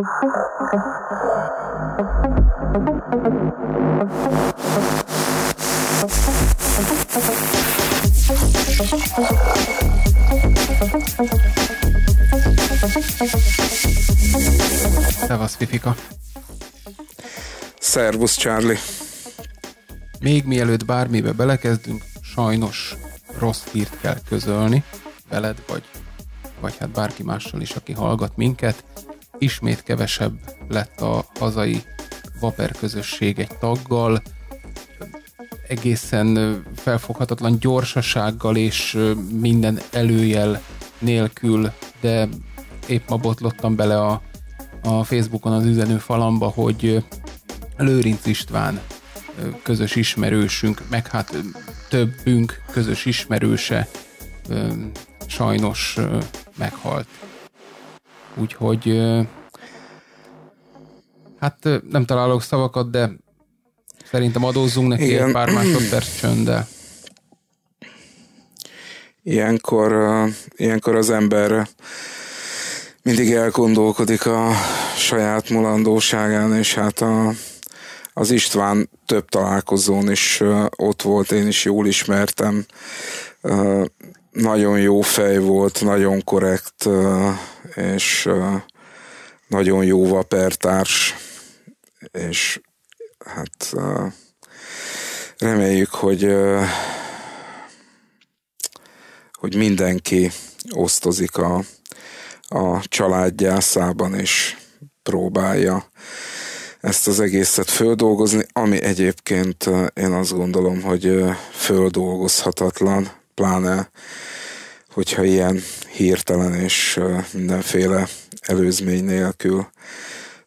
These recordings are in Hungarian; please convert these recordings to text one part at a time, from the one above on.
Szevasz, Fifika. Szervusz, Charlie. Még mielőtt bármibe belekezdünk, sajnos rossz hírt kell közölni veled, vagy, vagy hát bárki mással is, aki hallgat minket ismét kevesebb lett a hazai Vaper közösség egy taggal, egészen felfoghatatlan gyorsasággal és minden előjel nélkül, de épp ma botlottam bele a, a Facebookon az üzenő falamba, hogy Lőrinc István közös ismerősünk, meg hát többünk közös ismerőse sajnos meghalt. Úgyhogy hát nem találok szavakat, de szerintem adózzunk neki Igen. egy pár másodperc de Ilyenkor, ilyenkor az ember mindig elgondolkodik a saját mulandóságán, és hát a, az István több találkozón is ott volt, én is jól ismertem. Nagyon jó fej volt, nagyon korrekt, és nagyon jó vapertárs, és hát reméljük, hogy hogy mindenki osztozik a, a családgyászában és próbálja ezt az egészet földolgozni, ami egyébként én azt gondolom, hogy földolgozhatatlan, pláne hogyha ilyen hirtelen és mindenféle előzmény nélkül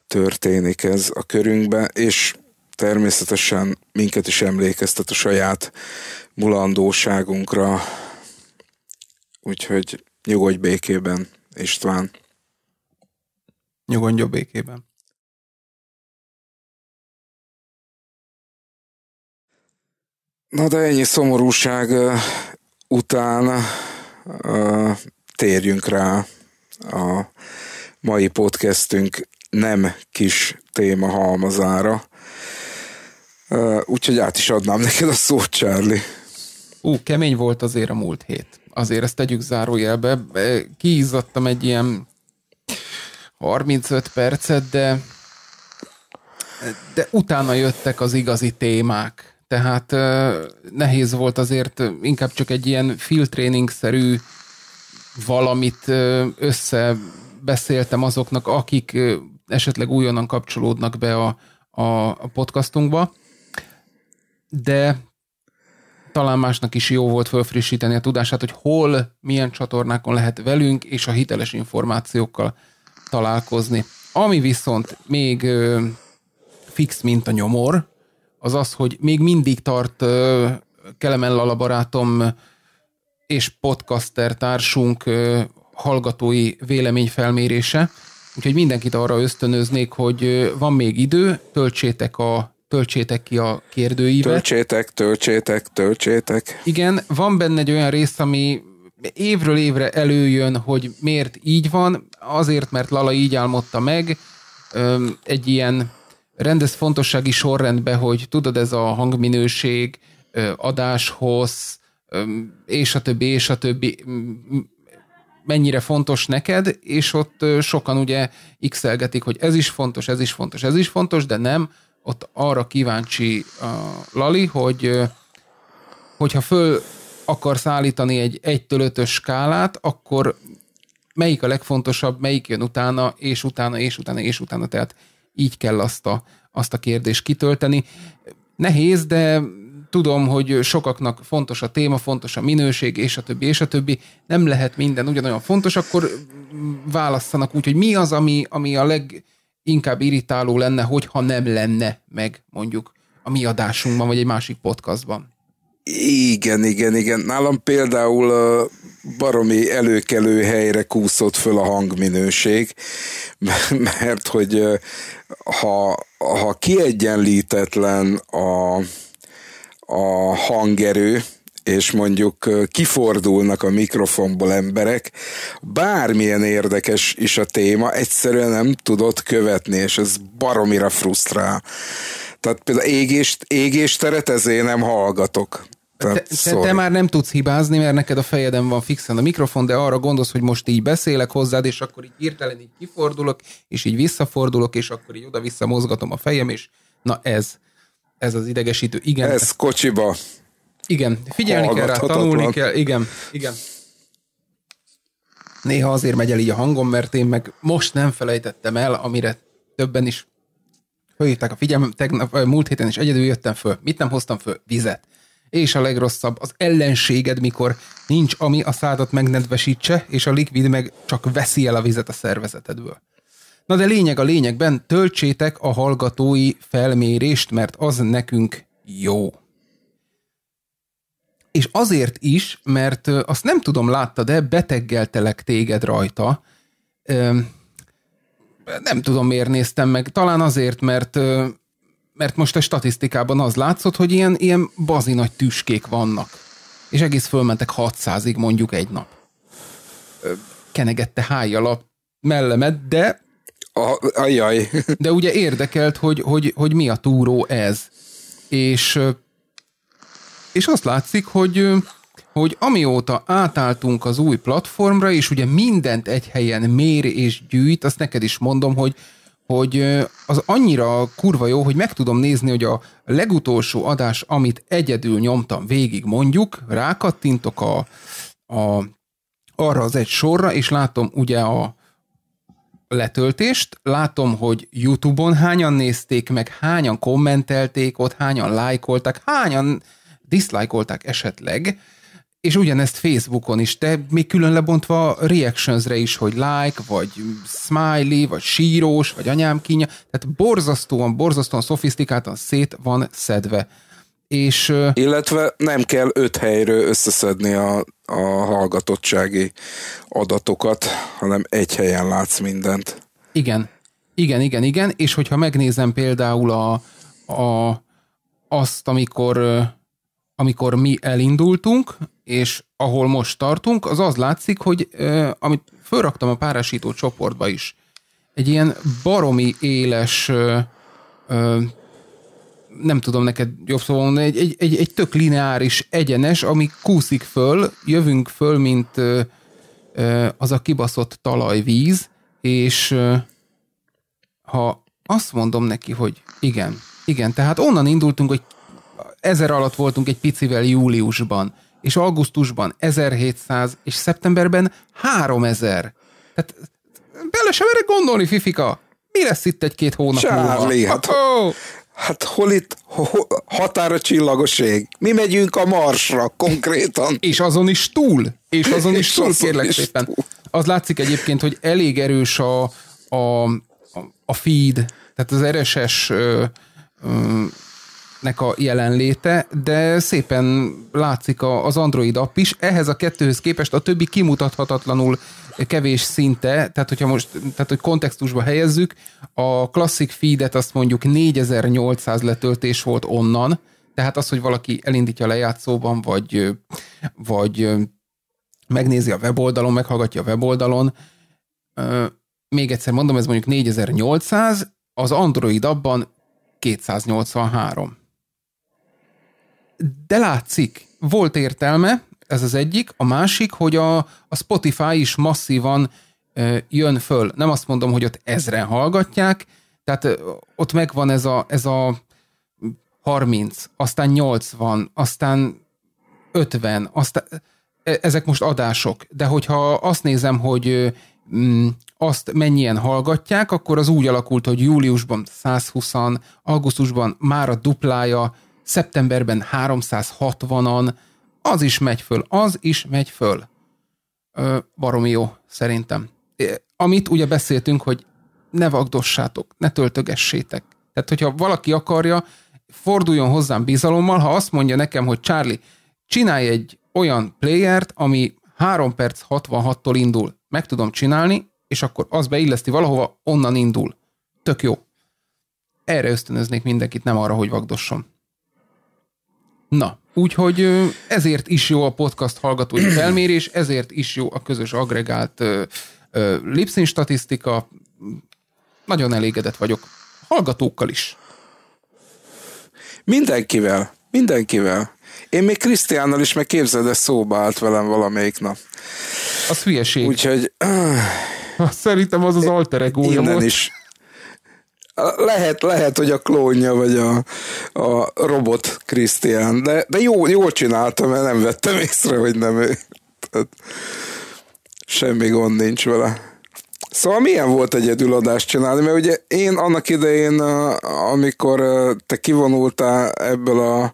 történik ez a körünkbe, és természetesen minket is emlékeztet a saját mulandóságunkra, úgyhogy nyugodj békében, István. Nyugodj békében. Na de ennyi szomorúság után térjünk rá a mai podcastünk nem kis téma halmazára. Úgyhogy át is adnám neked a szót, Charlie. Ú, kemény volt azért a múlt hét. Azért ezt tegyük zárójelbe. Kiizzadtam egy ilyen 35 percet, de, de utána jöttek az igazi témák tehát nehéz volt azért inkább csak egy ilyen field training-szerű valamit összebeszéltem azoknak, akik esetleg újonnan kapcsolódnak be a, a podcastunkba, de talán másnak is jó volt felfrissíteni a tudását, hogy hol, milyen csatornákon lehet velünk és a hiteles információkkal találkozni. Ami viszont még fix, mint a nyomor, az az, hogy még mindig tart Kelemen Lala barátom és podcaster társunk hallgatói felmérése úgyhogy mindenkit arra ösztönöznék, hogy van még idő, töltsétek a töltsétek ki a kérdőívet. Töltsétek, töltsétek, töltsétek. Igen, van benne egy olyan rész, ami évről évre előjön, hogy miért így van, azért, mert Lala így álmodta meg, egy ilyen rendez fontossági sorrendbe, hogy tudod, ez a hangminőség, adáshoz, és a többi, és a többi, mennyire fontos neked, és ott sokan ugye x hogy ez is fontos, ez is fontos, ez is fontos, de nem, ott arra kíváncsi a Lali, hogy hogyha föl akarsz állítani egy 1 ötös skálát, akkor melyik a legfontosabb, melyik jön utána, és utána, és utána, és utána. Tehát így kell azt a, azt a kérdést kitölteni. Nehéz, de tudom, hogy sokaknak fontos a téma, fontos a minőség, és a többi, és a többi. Nem lehet minden ugyanolyan fontos, akkor választanak úgy, hogy mi az, ami, ami a leginkább irritáló lenne, hogyha nem lenne meg mondjuk a mi adásunkban, vagy egy másik podcastban. Igen, igen, igen. Nálam például baromi előkelő helyre kúszott föl a hangminőség, mert hogy ha, ha kiegyenlítetlen a, a hangerő, és mondjuk kifordulnak a mikrofonból emberek, bármilyen érdekes is a téma, egyszerűen nem tudott követni, és ez baromira frusztrál. Tehát például égést, égésteret ezért nem hallgatok. Tehát, te, te már nem tudsz hibázni, mert neked a fejeden van fixen a mikrofon, de arra gondolsz, hogy most így beszélek hozzád, és akkor így hirtelen így kifordulok, és így visszafordulok, és akkor így oda-vissza mozgatom a fejem, és na ez, ez az idegesítő. Igen. Ez kocsiba. Igen, figyelni kell rá, tanulni kell, igen, igen. Néha azért megy el így a hangom, mert én meg most nem felejtettem el, amire többen is fölhívták a figyelmem, tegnap, múlt héten is egyedül jöttem föl. Mit nem hoztam föl? Vizet és a legrosszabb, az ellenséged, mikor nincs, ami a szádat megnedvesítse, és a likvid meg csak veszi el a vizet a szervezetedből. Na de lényeg a lényegben, töltsétek a hallgatói felmérést, mert az nekünk jó. És azért is, mert azt nem tudom, látta, de beteggeltelek téged rajta. Nem tudom, miért néztem meg. Talán azért, mert mert most a statisztikában az látszott, hogy ilyen, ilyen bazi nagy tüskék vannak, és egész fölmentek 600-ig mondjuk egy nap. Kenegette hájjal a mellemet, de... A, ajaj. de ugye érdekelt, hogy, hogy, hogy mi a túró ez. És, és azt látszik, hogy, hogy amióta átálltunk az új platformra, és ugye mindent egy helyen mér és gyűjt, azt neked is mondom, hogy hogy az annyira kurva jó, hogy meg tudom nézni, hogy a legutolsó adás, amit egyedül nyomtam végig mondjuk, rákattintok a, a, arra az egy sorra, és látom ugye a letöltést, látom, hogy Youtube-on hányan nézték meg, hányan kommentelték ott, hányan lájkoltak, hányan diszlájkolták esetleg, és ugyanezt Facebookon is, de még külön lebontva reactionsre is, hogy like, vagy smiley, vagy sírós, vagy anyám kínja, tehát borzasztóan, borzasztóan szofisztikáltan szét van szedve. És, Illetve nem kell öt helyről összeszedni a, a hallgatottsági adatokat, hanem egy helyen látsz mindent. Igen, igen, igen, igen, és hogyha megnézem például a, a azt, amikor amikor mi elindultunk, és ahol most tartunk, az az látszik, hogy eh, amit fölraktam a párásító csoportba is, egy ilyen baromi éles, eh, eh, nem tudom neked jobb szóval mondani, egy, egy, egy, egy tök lineáris, egyenes, ami kúszik föl, jövünk föl, mint eh, az a kibaszott talajvíz, és eh, ha azt mondom neki, hogy igen, igen, tehát onnan indultunk, hogy Ezer alatt voltunk egy picivel júliusban, és augusztusban 1700, és szeptemberben 3000. Tehát bele sem erre gondolni, Fifika. Mi lesz itt egy-két hónap Charlie, múlva? Hát, oh. hát hol itt hol, határa csillagoség? Mi megyünk a marsra konkrétan. és azon is túl. És azon is és túl, azon kérlek is szépen. Túl. Az látszik egyébként, hogy elég erős a, a, a feed, tehát az RSS ö, ö, nek a jelenléte, de szépen látszik az Android app is. Ehhez a kettőhöz képest a többi kimutathatatlanul kevés szinte, tehát hogyha most, tehát hogy kontextusba helyezzük, a klasszik feedet azt mondjuk 4800 letöltés volt onnan, tehát az, hogy valaki elindítja a lejátszóban, vagy, vagy megnézi a weboldalon, meghallgatja a weboldalon, még egyszer mondom, ez mondjuk 4800, az Android abban 283 de látszik, volt értelme, ez az egyik. A másik, hogy a, a Spotify is masszívan ö, jön föl. Nem azt mondom, hogy ott ezren hallgatják, tehát ö, ott megvan ez a, ez a 30, aztán 80, aztán 50, aztán, e, ezek most adások, de hogyha azt nézem, hogy m, mm, azt mennyien hallgatják, akkor az úgy alakult, hogy júliusban 120, augusztusban már a duplája, szeptemberben 360-an, az is megy föl, az is megy föl. Ö, baromi jó, szerintem. Amit ugye beszéltünk, hogy ne vagdossátok, ne töltögessétek. Tehát, hogyha valaki akarja, forduljon hozzám bizalommal, ha azt mondja nekem, hogy Charlie, csinálj egy olyan playert, ami 3 perc 66-tól indul. Meg tudom csinálni, és akkor az beilleszti valahova, onnan indul. Tök jó. Erre ösztönöznék mindenkit, nem arra, hogy vagdosson. Na, úgyhogy ezért is jó a podcast hallgatói felmérés, ezért is jó a közös agregált lipszín statisztika. Nagyon elégedett vagyok. Hallgatókkal is. Mindenkivel, mindenkivel. Én még Krisztiánnal is, meg képzeld, de szóba állt velem valamelyik nap. Az hülyeség. Úgyhogy... Szerintem az az alter ego Innen is, lehet, lehet, hogy a klónja, vagy a, a robot Krisztián, de, de jó, jól csináltam, mert nem vettem észre, hogy nem ő. Tehát, semmi gond nincs vele. Szóval milyen volt egyedül adást csinálni? Mert ugye én annak idején, amikor te kivonultál ebből a,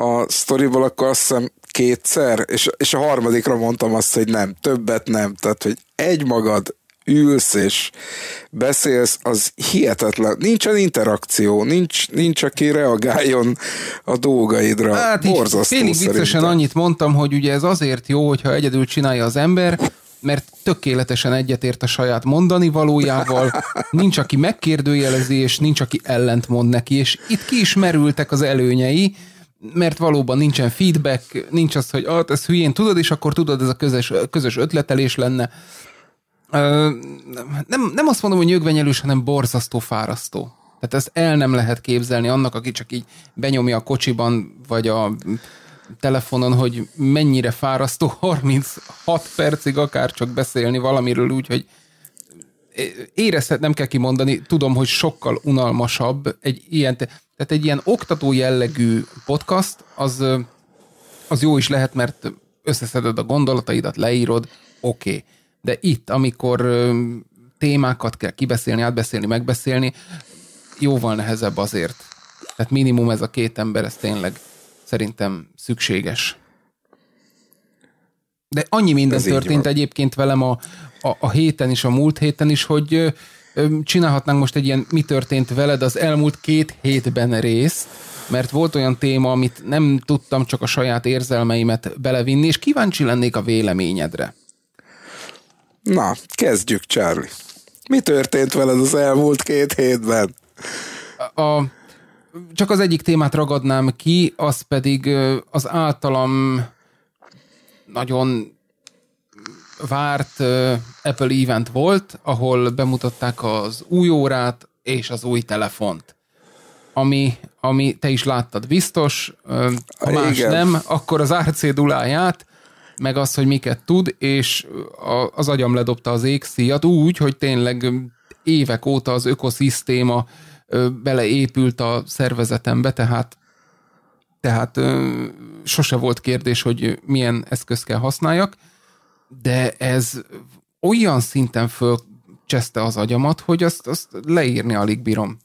a sztoriból, akkor azt hiszem kétszer, és, és a harmadikra mondtam azt, hogy nem, többet nem. Tehát, hogy egy magad ülsz és beszélsz, az hihetetlen. Nincsen interakció, nincs, nincs aki reagáljon a dolgaidra. Hát Borzasztó félig viccesen szerintem. annyit mondtam, hogy ugye ez azért jó, hogyha egyedül csinálja az ember, mert tökéletesen egyetért a saját mondani valójával, nincs, aki megkérdőjelezi, és nincs, aki ellent mond neki, és itt ki is merültek az előnyei, mert valóban nincsen feedback, nincs az, hogy ah, ez hülyén tudod, és akkor tudod, ez a közös, közös ötletelés lenne nem, nem azt mondom, hogy nyögvenyelős, hanem borzasztó fárasztó. Tehát ezt el nem lehet képzelni annak, aki csak így benyomja a kocsiban, vagy a telefonon, hogy mennyire fárasztó 36 percig akár csak beszélni valamiről úgy, hogy érezhet, nem kell kimondani, tudom, hogy sokkal unalmasabb egy ilyen, tehát egy ilyen oktató jellegű podcast, az, az jó is lehet, mert összeszeded a gondolataidat, leírod, oké. Okay de itt, amikor témákat kell kibeszélni, átbeszélni, megbeszélni, jóval nehezebb azért. Tehát minimum ez a két ember, ez tényleg szerintem szükséges. De annyi minden ez történt egyébként velem a, a, a héten is, a múlt héten is, hogy csinálhatnánk most egy ilyen mi történt veled az elmúlt két hétben rész, mert volt olyan téma, amit nem tudtam csak a saját érzelmeimet belevinni, és kíváncsi lennék a véleményedre. Na, kezdjük, Charlie. Mi történt veled az elmúlt két hétben? A, a, csak az egyik témát ragadnám ki, az pedig az általam nagyon várt Apple event volt, ahol bemutatták az új órát és az új telefont. Ami, ami te is láttad biztos, ha más Igen. nem, akkor az duláját, meg az, hogy miket tud, és a, az agyam ledobta az égszíjat úgy, hogy tényleg évek óta az ökoszisztéma beleépült a szervezetembe, tehát tehát ö, sose volt kérdés, hogy milyen eszközt kell használjak, de ez olyan szinten fölcseszte az agyamat, hogy azt, azt leírni alig bírom.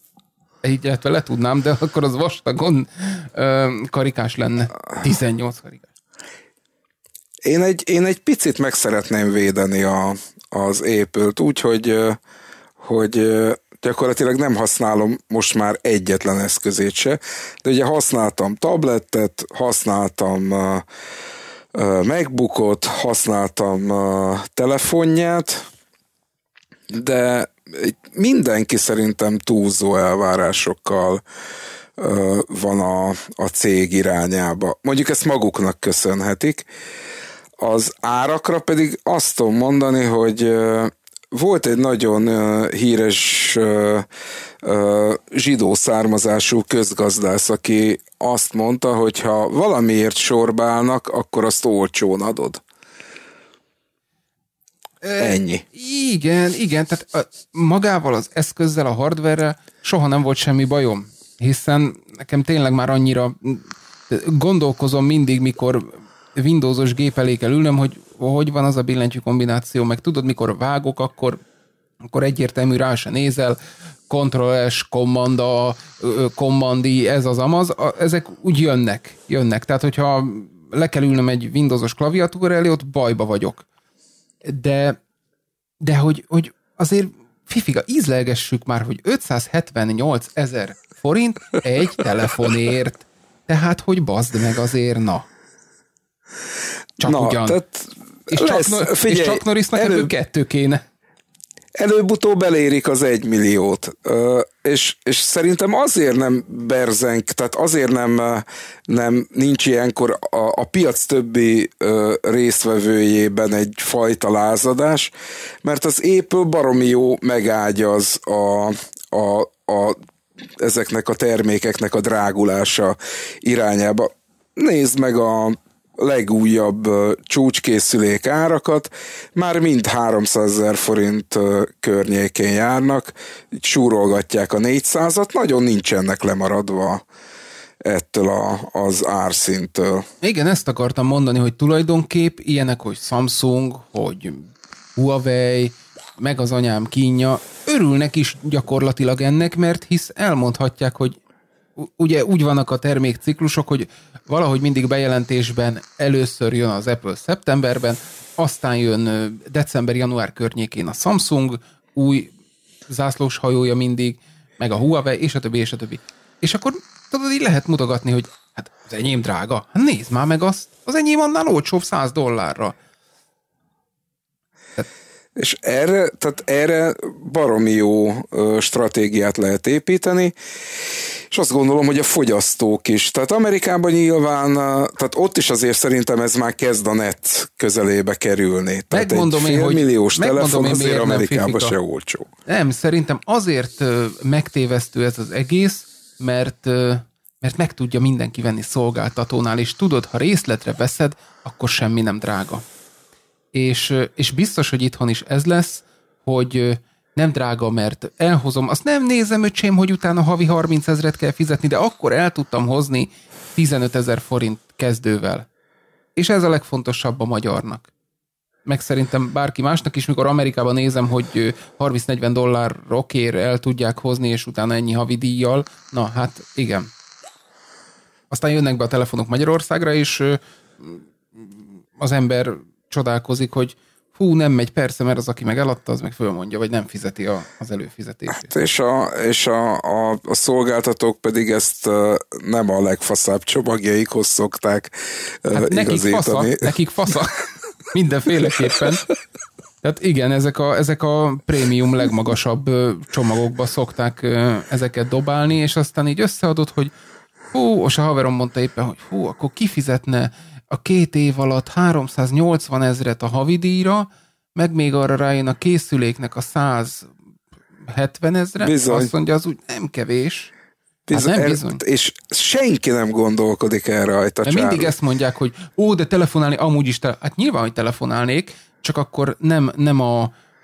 Illetve le tudnám, de akkor az vastagon ö, karikás lenne. 18 karikás. Én egy, én egy picit meg szeretném védeni a, az épült, úgyhogy hogy gyakorlatilag nem használom most már egyetlen eszközét se, de ugye használtam tablettet, használtam uh, MacBookot, használtam telefonját, de mindenki szerintem túlzó elvárásokkal van a, a cég irányába. Mondjuk ezt maguknak köszönhetik, az árakra pedig azt tudom mondani, hogy volt egy nagyon híres zsidó származású közgazdász, aki azt mondta, hogy ha valamiért sorbálnak, akkor azt olcsón adod. Ennyi. Igen, igen, tehát magával az eszközzel, a hardverrel soha nem volt semmi bajom, hiszen nekem tényleg már annyira gondolkozom mindig, mikor Windowsos gép elé kell ülnöm, hogy hogy van az a billentyű kombináció, meg tudod, mikor vágok, akkor, akkor egyértelmű rá se nézel, Ctrl-S, kommanda, kommandi, ez az amaz, ezek úgy jönnek, jönnek. Tehát, hogyha le kell ülnöm egy Windowsos klaviatúra elé, ott bajba vagyok. De, de hogy, hogy azért fifiga, ízlelgessük már, hogy 578 ezer forint egy telefonért. Tehát, hogy bazd meg azért, na. Csak Na, ugyan. Tehát és, lesz, csak, figyelj, és csak Norrisnak előbb, előbb kettő kéne. Előbb-utóbb elérik az egymilliót, és, és szerintem azért nem berzenk, tehát azért nem, nem nincs ilyenkor a, a piac többi résztvevőjében egy fajta lázadás, mert az épül, baromi jó az a, a, a ezeknek a termékeknek a drágulása irányába. Nézd meg a legújabb csúcskészülék árakat, már mind 300 ezer forint környékén járnak, súrolgatják a 400-at, nagyon nincsenek lemaradva ettől a, az árszintől. Igen, ezt akartam mondani, hogy tulajdonképp ilyenek, hogy Samsung, hogy Huawei, meg az anyám kínja, örülnek is gyakorlatilag ennek, mert hisz elmondhatják, hogy ugye úgy vannak a termékciklusok, hogy valahogy mindig bejelentésben először jön az Apple szeptemberben, aztán jön december-január környékén a Samsung, új zászlós hajója mindig, meg a Huawei, és a többi, és a többi. És akkor tudod, így lehet mutogatni, hogy hát az enyém drága, hát nézd már meg azt, az enyém annál olcsóbb 100 dollárra. És erre, tehát erre baromi jó ö, stratégiát lehet építeni, és azt gondolom, hogy a fogyasztók is. Tehát Amerikában nyilván, tehát ott is azért szerintem ez már kezd a net közelébe kerülni. Tehát megmondom egy fél én, hogy, milliós telefon én, azért Amerikában se olcsó. Nem, szerintem azért megtévesztő ez az egész, mert mert meg tudja mindenki venni szolgáltatónál, és tudod, ha részletre veszed, akkor semmi nem drága. És, és biztos, hogy itthon is ez lesz, hogy nem drága, mert elhozom, azt nem nézem, öcsém, hogy utána havi 30 ezeret kell fizetni, de akkor el tudtam hozni 15 ezer forint kezdővel. És ez a legfontosabb a magyarnak. Meg szerintem bárki másnak is, mikor Amerikában nézem, hogy 30-40 rokér el tudják hozni, és utána ennyi havi díjjal, na hát igen. Aztán jönnek be a telefonok Magyarországra, és az ember csodálkozik, hogy hú, nem megy, persze, mert az, aki meg eladta, az meg fölmondja, vagy nem fizeti a, az előfizetését. Hát és a, és a, a, a szolgáltatók pedig ezt nem a legfaszább csomagjaikhoz szokták hát nekik fasza, nekik fasza, mindenféleképpen. Tehát igen, ezek a, ezek a prémium legmagasabb csomagokba szokták ezeket dobálni, és aztán így összeadott, hogy hú, és a haverom mondta éppen, hogy hú, akkor kifizetne a két év alatt 380 ezret a havidíjra, meg még arra rájön a készüléknek a 170 ezre, Bizony. azt mondja, az úgy nem kevés. Bizony, hát nem bizony. És senki nem gondolkodik el rajta. De mindig ezt mondják, hogy ó, de telefonálni amúgy is, te... hát nyilván, hogy telefonálnék, csak akkor nem, nem a,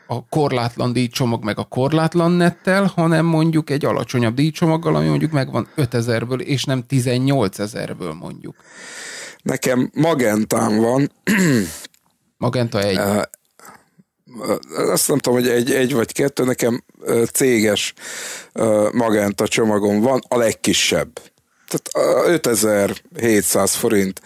a korlátlan díjcsomag meg a korlátlan nettel, hanem mondjuk egy alacsonyabb díjcsomaggal, ami mondjuk megvan 5000-ből, és nem 18000-ből mondjuk. Nekem magentám van. Magenta egy. azt nem tudom, hogy egy, egy vagy kettő, nekem céges magenta csomagom van, a legkisebb. Tehát 5700 forint.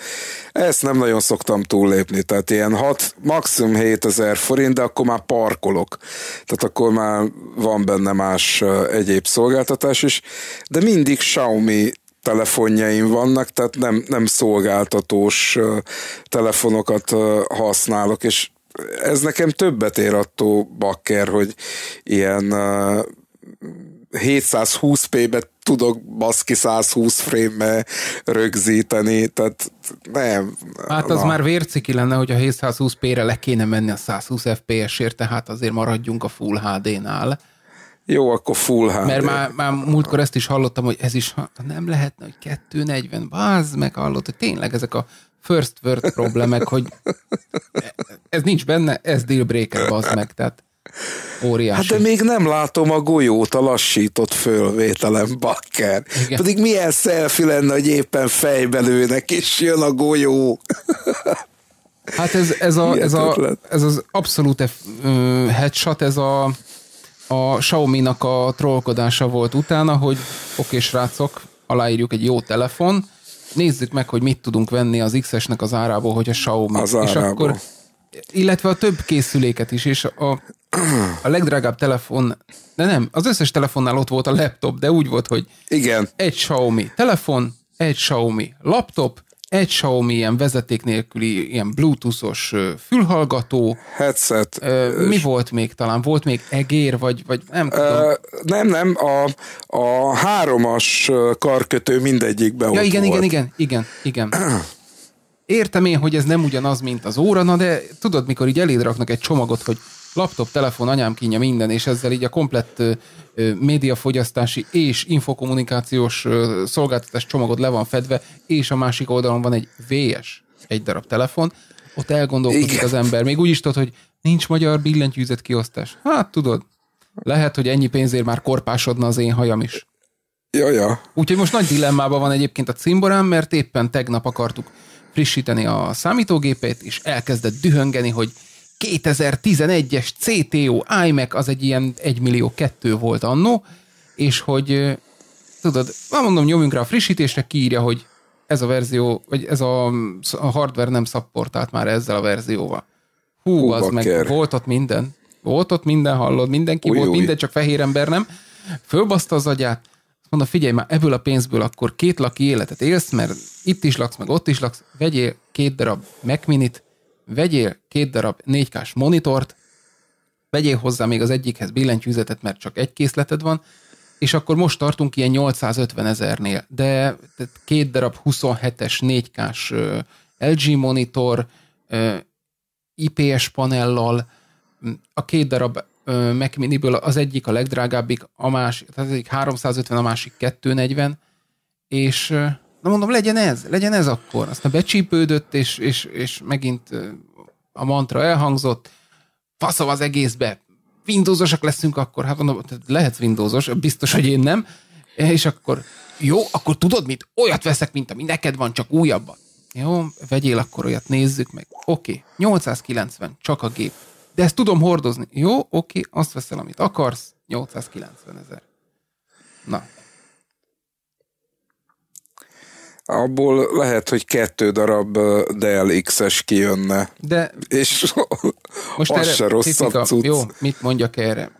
Ezt nem nagyon szoktam túllépni, tehát ilyen 6, maximum 7000 forint, de akkor már parkolok. Tehát akkor már van benne más egyéb szolgáltatás is. De mindig Xiaomi telefonjaim vannak, tehát nem, nem szolgáltatós telefonokat használok, és ez nekem többet ér attól bakker, hogy ilyen 720p-be tudok baszki 120 frame rögzíteni, tehát nem. Hát az na. már vérciki lenne, hogy a 720p-re le kéne menni a 120 fps-ért, tehát azért maradjunk a Full HD-nál jó, akkor full HD. Mert már, már múltkor ezt is hallottam, hogy ez is nem lehetne, hogy 240, bázd meg hallott, hogy tényleg ezek a first word problémek, hogy ez nincs benne, ez breaker bazd meg, tehát Óriási. Hát de még nem látom a golyót a lassított fölvételem, bakker. Igen. Pedig milyen szelfi lenne, hogy éppen fejbelőnek és jön a golyó. Hát ez, ez, a, ez, a, ez az abszolút headshot, ez a a Xiaomi-nak a trollkodása volt utána, hogy oké, srácok, aláírjuk egy jó telefon, nézzük meg, hogy mit tudunk venni az XS-nek az árából, hogy a Xiaomi. Az és árából. akkor, illetve a több készüléket is, és a, a legdrágább telefon, de nem, az összes telefonnál ott volt a laptop, de úgy volt, hogy Igen. egy Xiaomi telefon, egy Xiaomi laptop, egy Xiaomi ilyen vezeték nélküli, ilyen bluetoothos fülhallgató. Headset. Mi volt még talán? Volt még egér, vagy, vagy nem tudom. Nem, nem, a, a háromas karkötő mindegyikben ja, ott igen, volt. igen, igen, igen, igen. Értem én, hogy ez nem ugyanaz, mint az óra, na de tudod, mikor így eléd raknak egy csomagot, hogy laptop, telefon, anyám kínja minden, és ezzel így a komplett médiafogyasztási és infokommunikációs szolgáltatás csomagod le van fedve, és a másik oldalon van egy VS, egy darab telefon, ott elgondolkodik Igen. az ember. Még úgy is tudod, hogy nincs magyar billentyűzet kiosztás. Hát tudod, lehet, hogy ennyi pénzért már korpásodna az én hajam is. Ja, ja. Úgyhogy most nagy dilemmában van egyébként a cimborám, mert éppen tegnap akartuk frissíteni a számítógépét, és elkezdett dühöngeni, hogy 2011-es CTO iMac az egy ilyen 1 millió 2 volt annó, és hogy tudod, már mondom, nyomjunk rá a frissítésre, kiírja, hogy ez a verzió, vagy ez a, a hardware nem szapportált már ezzel a verzióval. Hú, Hú az meg meg volt ott minden. Volt ott minden, hallod, mindenki Ujjúj. volt, új. minden, csak fehér ember nem. Fölbaszta az agyát, mondta, figyelj már, ebből a pénzből akkor két laki életet élsz, mert itt is laksz, meg ott is laksz, vegyél két darab Mac Minit, vegyél két darab 4K-s monitort, vegyél hozzá még az egyikhez billentyűzetet, mert csak egy készleted van, és akkor most tartunk ilyen 850 ezernél, de két darab 27-es 4K-s LG monitor, IPS panellal, a két darab Mac Mini-ből az egyik a legdrágábbik, a másik, tehát az egyik 350, a másik 240, és Na mondom, legyen ez, legyen ez akkor. Aztán becsípődött, és, és, és megint a mantra elhangzott, faszom az egészbe, Windowsosak leszünk akkor. Hát mondom, lehet Windowsos, biztos, hogy én nem. És akkor, jó, akkor tudod mit? Olyat veszek, mint ami neked van, csak újabban. Jó, vegyél akkor olyat, nézzük meg. Oké, okay, 890, csak a gép. De ezt tudom hordozni. Jó, oké, okay, azt veszel, amit akarsz, 890 ezer. Na, abból lehet, hogy kettő darab Dell X-es kijönne. De és most az erre, se rosszabb cucc. Jó, mit mondjak erre?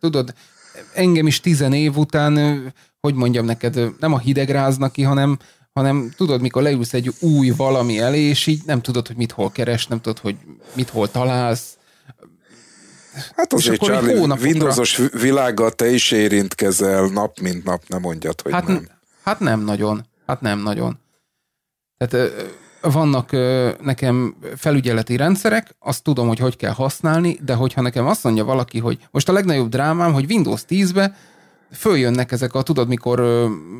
Tudod, engem is tizen év után, hogy mondjam neked, nem a hidegráznak, ki, hanem, hanem tudod, mikor leülsz egy új valami elé, és így nem tudod, hogy mit hol keres, nem tudod, hogy mit hol találsz, Hát azért, Charlie, windows Windowsos világgal te is érintkezel nap, mint nap, nem mondjad, hogy hát, nem. Hát nem nagyon. Hát nem nagyon. Tehát vannak nekem felügyeleti rendszerek, azt tudom, hogy hogy kell használni, de hogyha nekem azt mondja valaki, hogy most a legnagyobb drámám, hogy Windows 10-be följönnek ezek a, tudod, mikor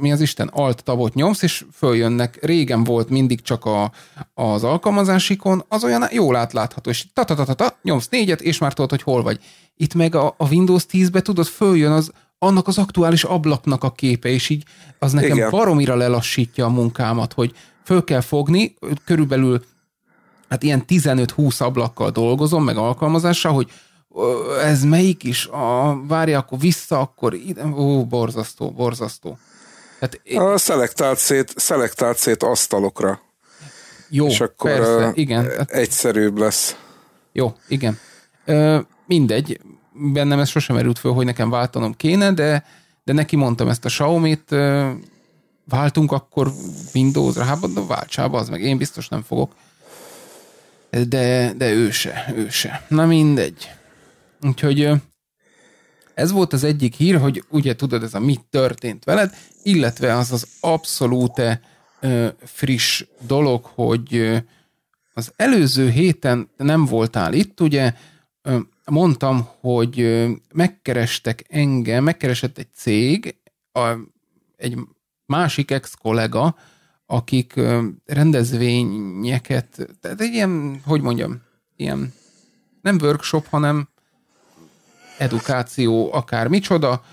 mi az Isten, alt tabot nyomsz, és följönnek, régen volt mindig csak a, az alkalmazásikon, az olyan jól átlátható, és ta, ta, ta, ta, ta nyomsz négyet, és már tudod, hogy hol vagy. Itt meg a, a Windows 10-be tudod, följön az annak az aktuális ablaknak a képe, és így az nekem Igen. baromira lelassítja a munkámat, hogy föl kell fogni, körülbelül hát ilyen 15-20 ablakkal dolgozom, meg alkalmazással, hogy ez melyik is, a, várja, akkor vissza, akkor ide, ó, borzasztó, borzasztó. Hát én... a szelektált szét, szelektált szét asztalokra. Jó, És akkor persze, igen. egyszerűbb lesz. Jó, igen. Ö, mindegy, bennem ez sosem erült föl, hogy nekem váltanom kéne, de, de neki mondtam ezt a Xiaomi-t, váltunk akkor Windows-ra, hát mondom, váltsába, az meg én biztos nem fogok. De, de ő se, ő se. Na mindegy. Úgyhogy ez volt az egyik hír, hogy ugye tudod, ez a mi történt veled, illetve az az abszolút friss dolog, hogy az előző héten nem voltál itt, ugye mondtam, hogy megkerestek engem, megkeresett egy cég, a, egy másik ex-kollega, akik rendezvényeket, tehát egy ilyen, hogy mondjam, ilyen nem workshop, hanem edukáció, akár micsoda,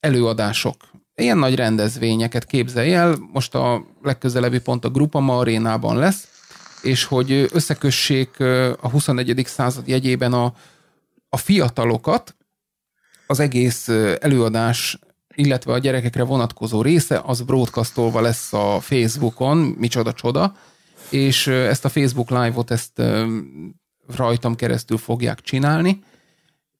előadások. Ilyen nagy rendezvényeket képzelj el, most a legközelebbi pont a Grupa arénában lesz, és hogy összekössék a 21. század jegyében a, a fiatalokat, az egész előadás, illetve a gyerekekre vonatkozó része, az broadcastolva lesz a Facebookon, micsoda csoda, és ezt a Facebook live-ot ezt rajtam keresztül fogják csinálni,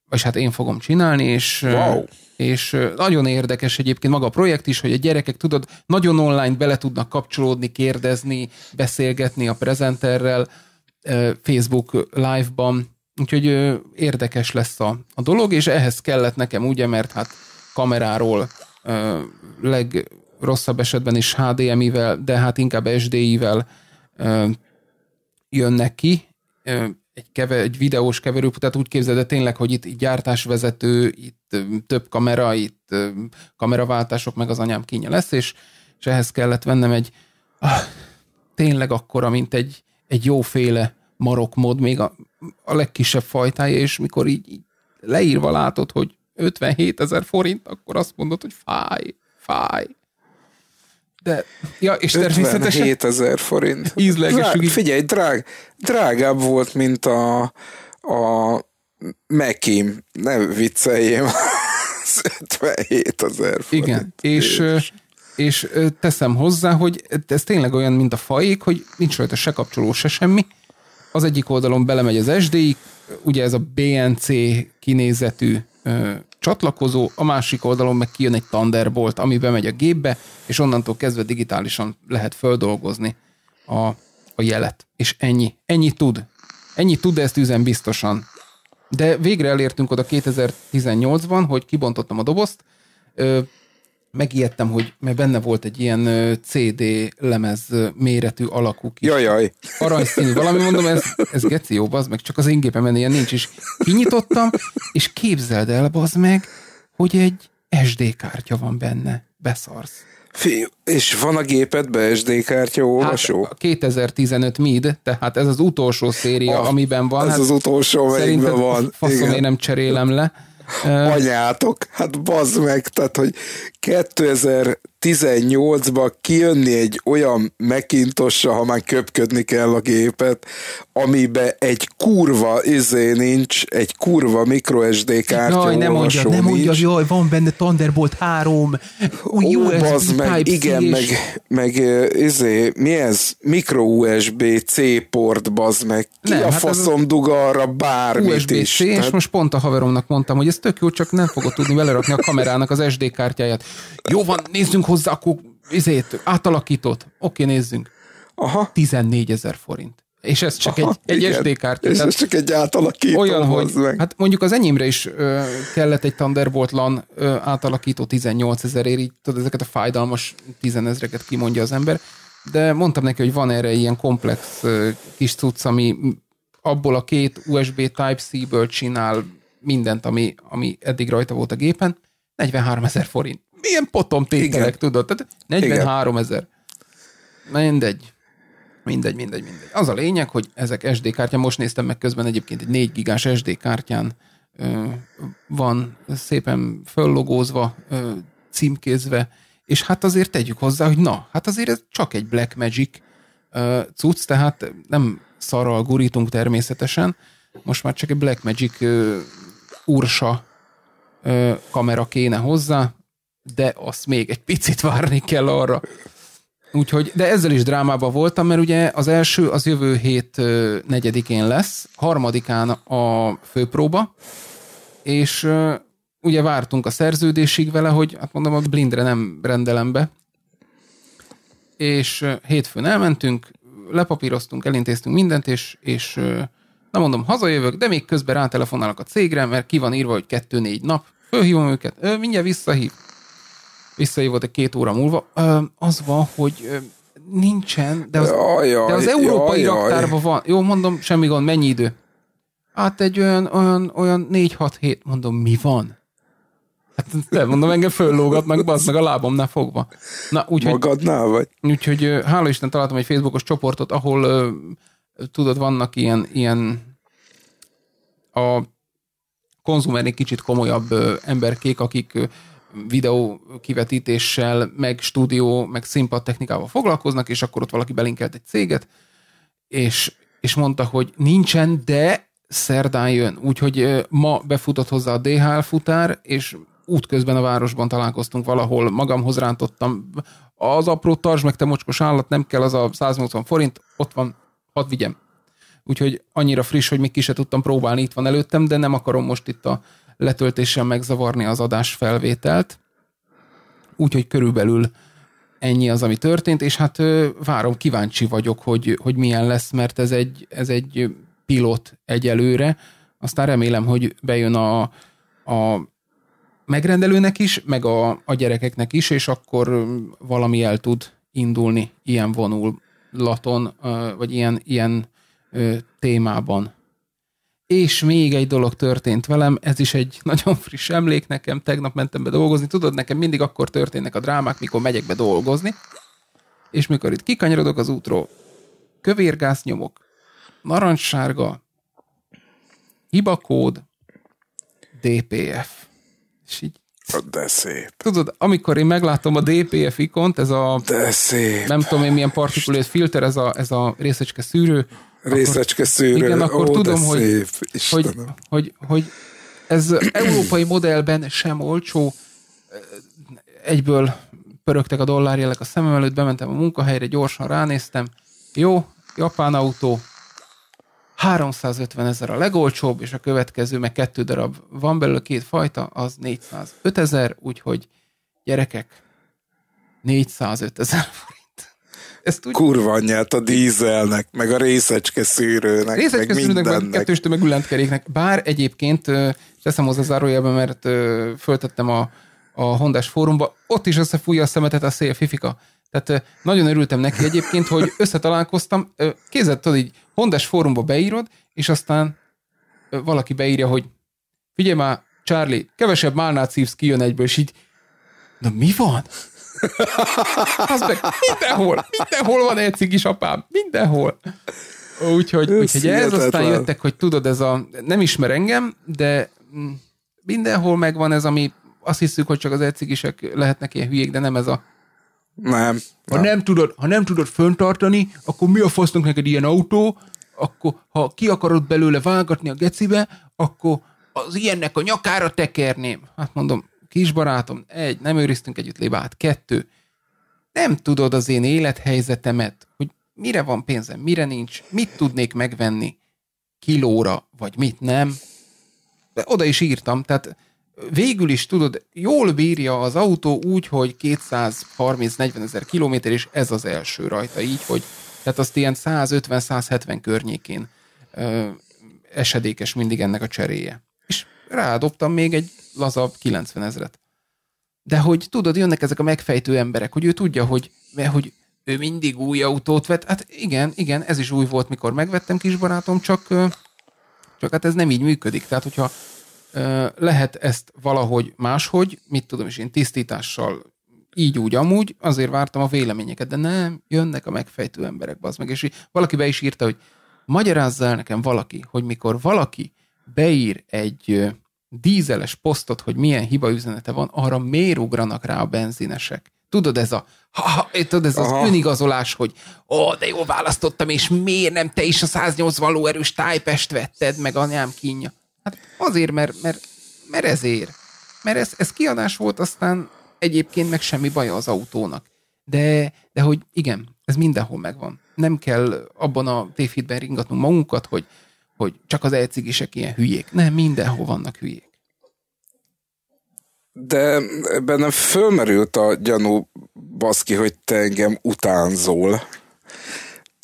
vagy hát én fogom csinálni, és, wow. és nagyon érdekes egyébként maga a projekt is, hogy a gyerekek, tudod, nagyon online bele tudnak kapcsolódni, kérdezni, beszélgetni a prezenterrel Facebook live-ban, úgyhogy érdekes lesz a, a dolog, és ehhez kellett nekem, ugye, mert hát kameráról legrosszabb esetben is HDMI-vel, de hát inkább SD-ivel jönnek ki, egy, kever, egy videós tehát úgy képzeld, tényleg, hogy itt gyártásvezető, itt több kamera, itt kameraváltások, meg az anyám kínja lesz, és, és ehhez kellett vennem egy ah, tényleg akkora, mint egy, egy jóféle marok mod még a, a legkisebb fajtája, és mikor így, így leírva látod, hogy 57 ezer forint, akkor azt mondod, hogy fáj, fáj. De, ja, és 57 ezer forint. Ízleges. Drá- figyelj, drág, drágább volt, mint a, a Mekim. Ne vicceljém. 57 ezer forint. Igen, és, és, teszem hozzá, hogy ez tényleg olyan, mint a fajék, hogy nincs rajta se kapcsoló, se semmi. Az egyik oldalon belemegy az SD, ugye ez a BNC kinézetű csatlakozó, a másik oldalon meg kijön egy Thunderbolt, ami bemegy a gépbe, és onnantól kezdve digitálisan lehet földolgozni a, a jelet. És ennyi. Ennyi tud. Ennyi tud, ezt üzen biztosan. De végre elértünk oda 2018-ban, hogy kibontottam a dobozt, megijedtem, hogy mert benne volt egy ilyen CD lemez méretű alakú kis jaj. aranyszínű. Valami mondom, ez, ez geci jó, bazd meg, csak az ingépemen ilyen nincs is. Kinyitottam, és képzeld el, bazd meg, hogy egy SD kártya van benne. Beszarsz. Fé, és van a gépedben SD kártya olvasó? Hát, 2015 MID, tehát ez az utolsó széria, a, ah, amiben van. Ez hát az utolsó, amelyikben van. Faszom, Igen. én nem cserélem le. Anyátok, hát bazd meg, tehát hogy 2000 18-ba kijönni egy olyan mekintossa, ha már köpködni kell a gépet, amibe egy kurva izé nincs, egy kurva microSD kártya Jaj, nem mondja, nem mondja, jaj, van benne Thunderbolt 3, új Ó, USB bazd, meg, Igen, meg, meg izé, mi ez? Micro USB-C port, bazd meg. Ki nem, a hát faszom duga arra bármit USB-C, is. és most pont a haveromnak mondtam, hogy ez tök jó, csak nem fogod tudni belerakni a kamerának az SD kártyáját. Jó van, nézzünk hozzá, akkor izét, átalakított, oké, nézzünk. Aha. 14 ezer forint. És ez csak Aha, egy, egy SD kártya. És ez csak egy átalakító. Olyan, hogy meg. hát mondjuk az enyémre is ö, kellett egy Thunderbolt LAN ö, átalakító 18 ezerért, így tudod, ezeket a fájdalmas 10 ezreket kimondja az ember, de mondtam neki, hogy van erre ilyen komplex ö, kis cucc, ami abból a két USB Type-C-ből csinál mindent, ami, ami eddig rajta volt a gépen, 43 ezer forint milyen potom tételek, tudod? Tehát 43 ezer. Mindegy. Mindegy, mindegy, mindegy. Az a lényeg, hogy ezek SD kártya, most néztem meg közben egyébként egy 4 gigás SD kártyán ö, van szépen föllogózva, ö, címkézve, és hát azért tegyük hozzá, hogy na, hát azért ez csak egy Black Magic ö, cucc, tehát nem szarral gurítunk természetesen, most már csak egy Black Magic ö, ursa ö, kamera kéne hozzá, de azt még egy picit várni kell arra. Úgyhogy, de ezzel is drámában voltam, mert ugye az első az jövő hét negyedikén lesz, harmadikán a főpróba, és ugye vártunk a szerződésig vele, hogy hát mondom, a blindre nem rendelem be. És hétfőn elmentünk, lepapíroztunk, elintéztünk mindent, és, és nem mondom, hazajövök, de még közben rátelefonálok a cégre, mert ki van írva, hogy kettő-négy nap. Fölhívom őket, ő mindjárt visszahív visszahívott egy két óra múlva, az van, hogy nincsen, de az, jaj, de az európai jaj, raktárban van. Jó, mondom, semmi gond, mennyi idő? Hát egy olyan, olyan, olyan 4-6 hét, mondom, mi van? Hát te mondom, engem föllógatnak, bassz meg a lábomnál fogva. Na, úgy, Magadnál hogy, vagy? Úgyhogy hála Isten találtam egy Facebookos csoportot, ahol tudod, vannak ilyen, ilyen a konzumerni kicsit komolyabb emberkék, akik videó kivetítéssel, meg stúdió, meg színpad technikával foglalkoznak, és akkor ott valaki belinkelt egy céget, és, és mondta, hogy nincsen, de szerdán jön. Úgyhogy ma befutott hozzá a DHL futár, és útközben a városban találkoztunk valahol, magamhoz rántottam, az apró tarzs, meg te mocskos állat, nem kell az a 180 forint, ott van, hadd vigyem. Úgyhogy annyira friss, hogy még ki se tudtam próbálni, itt van előttem, de nem akarom most itt a letöltéssel megzavarni az adás felvételt. Úgyhogy körülbelül ennyi az, ami történt, és hát várom, kíváncsi vagyok, hogy, hogy milyen lesz, mert ez egy, ez egy pilot egyelőre. Aztán remélem, hogy bejön a, a megrendelőnek is, meg a, a gyerekeknek is, és akkor valami el tud indulni ilyen vonulaton, vagy ilyen, ilyen témában. És még egy dolog történt velem, ez is egy nagyon friss emlék nekem, tegnap mentem be dolgozni, tudod, nekem mindig akkor történnek a drámák, mikor megyek be dolgozni, és mikor itt kikanyarodok az útról, kövérgáz nyomok, narancssárga, hibakód, DPF. És így de szép. Tudod, amikor én meglátom a DPF ikont, ez a... De szép. Nem tudom én milyen partikulét filter, ez a, ez a részecske szűrő, részecske szőrő. Igen, akkor Ó, tudom, hogy, szép, hogy, hogy, hogy ez európai modellben sem olcsó. Egyből pörögtek a dollárjelek a szemem előtt, bementem a munkahelyre, gyorsan ránéztem. Jó, japán autó, 350 ezer a legolcsóbb, és a következő meg kettő darab van belőle, két fajta, az 405 ezer, úgyhogy gyerekek, 405 ezer ezt úgy... Kurva anyját a dízelnek, meg a részecske szűrőnek, részecske meg szűrőnek, mindennek. Meg kettős tömegű lentkeréknek, bár egyébként, és teszem hozzá zárójelben, mert föltettem a, a Hondás fórumba, ott is összefújja a szemetet a szél fifika. Tehát nagyon örültem neki egyébként, hogy összetalálkoztam, kézzel tudod így, Hondás fórumba beírod, és aztán valaki beírja, hogy figyelj már, Charlie, kevesebb málnát szívsz, kijön egyből, és így, na mi van? Az meg mindenhol, mindenhol van egy cigis apám, mindenhol. Úgyhogy, ez úgyhogy ez aztán jöttek, hogy tudod, ez a, nem ismer engem, de mm, mindenhol megvan ez, ami azt hiszük, hogy csak az egycigisek lehetnek ilyen hülyék, de nem ez a nem. Ha nem, nem tudod, ha nem tudod föntartani, akkor mi a fasznak neked ilyen autó, akkor ha ki akarod belőle vágatni a gecibe, akkor az ilyennek a nyakára tekerném. Hát mondom, kisbarátom, egy, nem őriztünk együtt libát, kettő, nem tudod az én élethelyzetemet, hogy mire van pénzem, mire nincs, mit tudnék megvenni kilóra, vagy mit nem. De oda is írtam, tehát végül is tudod, jól bírja az autó úgy, hogy 230-40 ezer kilométer, és ez az első rajta, így, hogy tehát azt ilyen 150-170 környékén ö, esedékes mindig ennek a cseréje. És rádobtam még egy lazabb 90 ezret. De hogy tudod, jönnek ezek a megfejtő emberek, hogy ő tudja, hogy, mert hogy ő mindig új autót vett. Hát igen, igen, ez is új volt, mikor megvettem kisbarátom, csak, csak hát ez nem így működik. Tehát, hogyha lehet ezt valahogy máshogy, mit tudom is én, tisztítással, így úgy amúgy, azért vártam a véleményeket, de nem, jönnek a megfejtő emberek, bazd meg. És valaki be is írta, hogy magyarázza el nekem valaki, hogy mikor valaki beír egy dízeles posztot, hogy milyen hiba üzenete van, arra miért ugranak rá a benzinesek? Tudod, ez a ha, ha, tudod, ez Aha. az önigazolás, hogy ó, de jó választottam, és miért nem te is a 180 erős tájpest vetted, meg anyám kínja. Hát azért, mert, mert, mert ezért. Mert ez, ez kiadás volt, aztán egyébként meg semmi baja az autónak. De, de hogy igen, ez mindenhol megvan. Nem kell abban a tévhitben ringatnunk magunkat, hogy hogy csak az elcigisek ilyen hülyék. Nem, mindenhol vannak hülyék. De bennem fölmerült a gyanú, baszki, hogy te engem utánzol.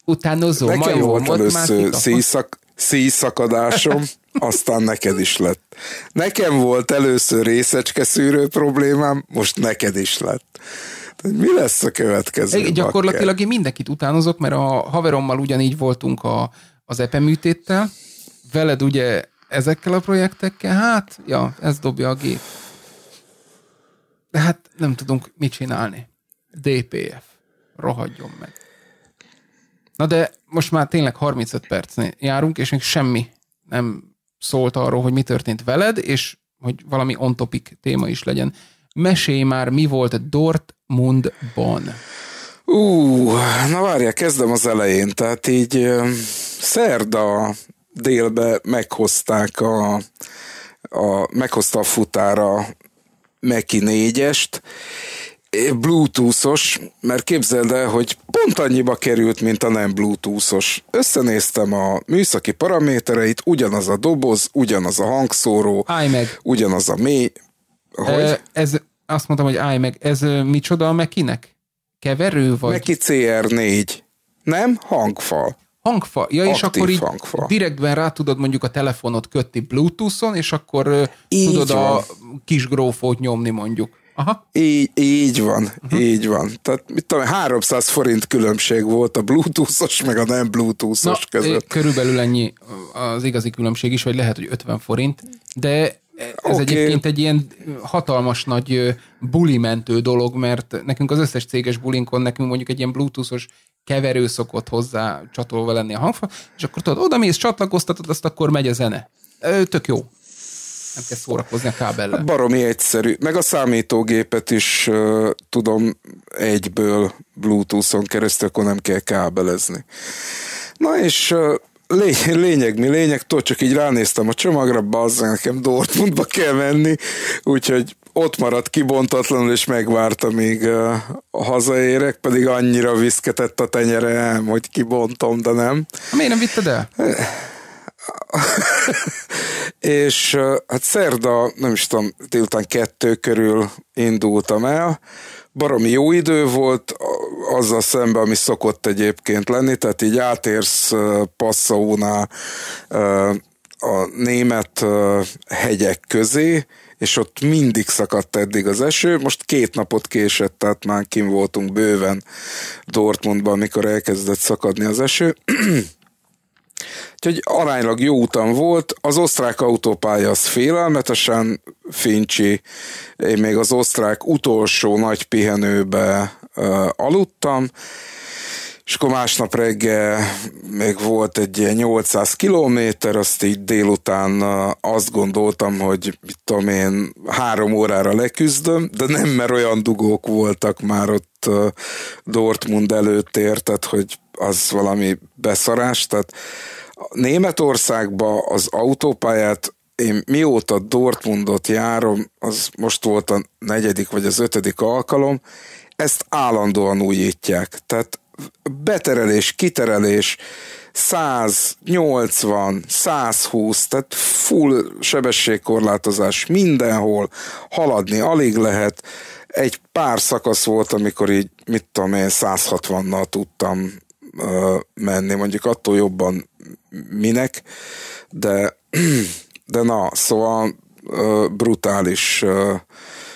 Utánozó, Nekem ma volt először szíjszak, szíjszakadásom, aztán neked is lett. Nekem volt először részecske szűrő problémám, most neked is lett. Tehát mi lesz a következő? Egy, gyakorlatilag bakker? én mindenkit utánozok, mert a haverommal ugyanígy voltunk a az EPE műtéttel, veled ugye ezekkel a projektekkel, hát, ja, ez dobja a gép. De hát nem tudunk mit csinálni. DPF. Rohadjon meg. Na de most már tényleg 35 percnél járunk, és még semmi nem szólt arról, hogy mi történt veled, és hogy valami on-topic téma is legyen. Mesélj már, mi volt Dortmundban? Ú, na várjál, kezdem az elején. Tehát így Szerda délbe meghozták a, a meghozta a futára Meki 4-est, bluetooth mert képzeld el, hogy pont annyiba került, mint a nem Bluetooth-os. Összenéztem a műszaki paramétereit, ugyanaz a doboz, ugyanaz a hangszóró, állj meg. ugyanaz a mély. Hogy? ez, azt mondtam, hogy állj meg, ez micsoda a Mekinek? Keverő vagy? Meki CR4. Nem? Hangfal. Hangfa. Ja, Aktív és akkor így hangfa. direktben rá tudod mondjuk a telefonot kötni Bluetooth-on, és akkor így tudod van. a kis grófót nyomni mondjuk. Aha. Így, így van, uh-huh. így van. Tehát mit tudom, 300 forint különbség volt a bluetoothos meg a nem bluetoothos Na, között. Körülbelül ennyi az igazi különbség is, vagy lehet, hogy 50 forint, de ez okay. egyébként egy ilyen hatalmas nagy bulimentő dolog, mert nekünk az összes céges bulinkon nekünk mondjuk egy ilyen bluetoothos keverő szokott hozzá csatolva lenni a hangfal, és akkor tudod, oda mész, csatlakoztatod, azt akkor megy a zene. Ö, tök jó. Nem kell szórakozni a kábellel. Hát baromi egyszerű. Meg a számítógépet is uh, tudom egyből Bluetooth-on keresztül, akkor nem kell kábelezni. Na és uh, Lény, lényeg mi lényeg, tudod, csak így ránéztem a csomagra, bazza, nekem Dortmundba kell menni, úgyhogy ott maradt kibontatlanul, és megvárta, míg hazaérek, pedig annyira viszketett a tenyerem, hogy kibontom, de nem. Miért nem vitted el? és hát szerda, nem is tudom, délután kettő körül indultam el, baromi jó idő volt, azzal szemben, ami szokott egyébként lenni, tehát így átérsz Passaunál a német hegyek közé, és ott mindig szakadt eddig az eső, most két napot késett, tehát már kim voltunk bőven Dortmundban, amikor elkezdett szakadni az eső. Úgyhogy aránylag jó utam volt, az osztrák autópálya az félelmetesen fincsi, én még az osztrák utolsó nagy pihenőbe uh, aludtam, és akkor másnap reggel még volt egy ilyen 800 kilométer, azt így délután azt gondoltam, hogy mit tudom én, három órára leküzdöm, de nem, mert olyan dugók voltak már ott Dortmund előtt tehát hogy az valami beszarás, tehát Németországba az autópályát én mióta Dortmundot járom, az most volt a negyedik vagy az ötödik alkalom, ezt állandóan újítják. Tehát beterelés, kiterelés, 180, 120, tehát full sebességkorlátozás mindenhol, haladni alig lehet. Egy pár szakasz volt, amikor így, mit tudom én, 160-nal tudtam ö, menni, mondjuk attól jobban minek, de, de na, szóval ö, brutális ö,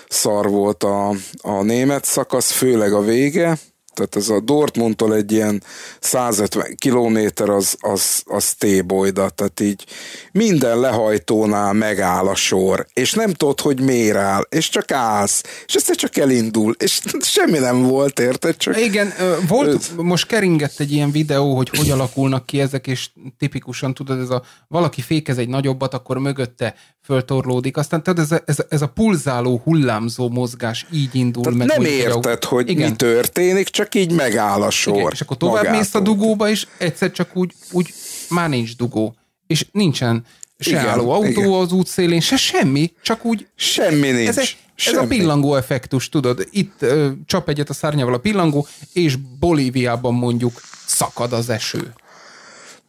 szar volt a, a német szakasz, főleg a vége, tehát ez a Dortmundtól egy ilyen 150 kilométer az, az, az tébolyda, tehát így minden lehajtónál megáll a sor, és nem tudod, hogy miért áll, és csak állsz, és ezt csak elindul, és semmi nem volt, érted? Csak... Igen, volt, ez... most keringett egy ilyen videó, hogy hogy alakulnak ki ezek, és tipikusan tudod, ez a valaki fékez egy nagyobbat, akkor mögötte föltorlódik, aztán tudod, ez a, ez, a, ez a pulzáló, hullámzó mozgás így indul. Tehát meg, nem érted, hogy, hogy Igen. mi történik, csak csak így megáll a sor. Igen, és akkor tovább magától. mész a dugóba, és egyszer csak úgy, úgy már nincs dugó. És nincsen se igen, álló autó igen. az útszélén, se semmi, csak úgy... Semmi nincs. Ez, egy, semmi. a pillangó effektus, tudod, itt ö, csap egyet a szárnyával a pillangó, és Bolíviában mondjuk szakad az eső.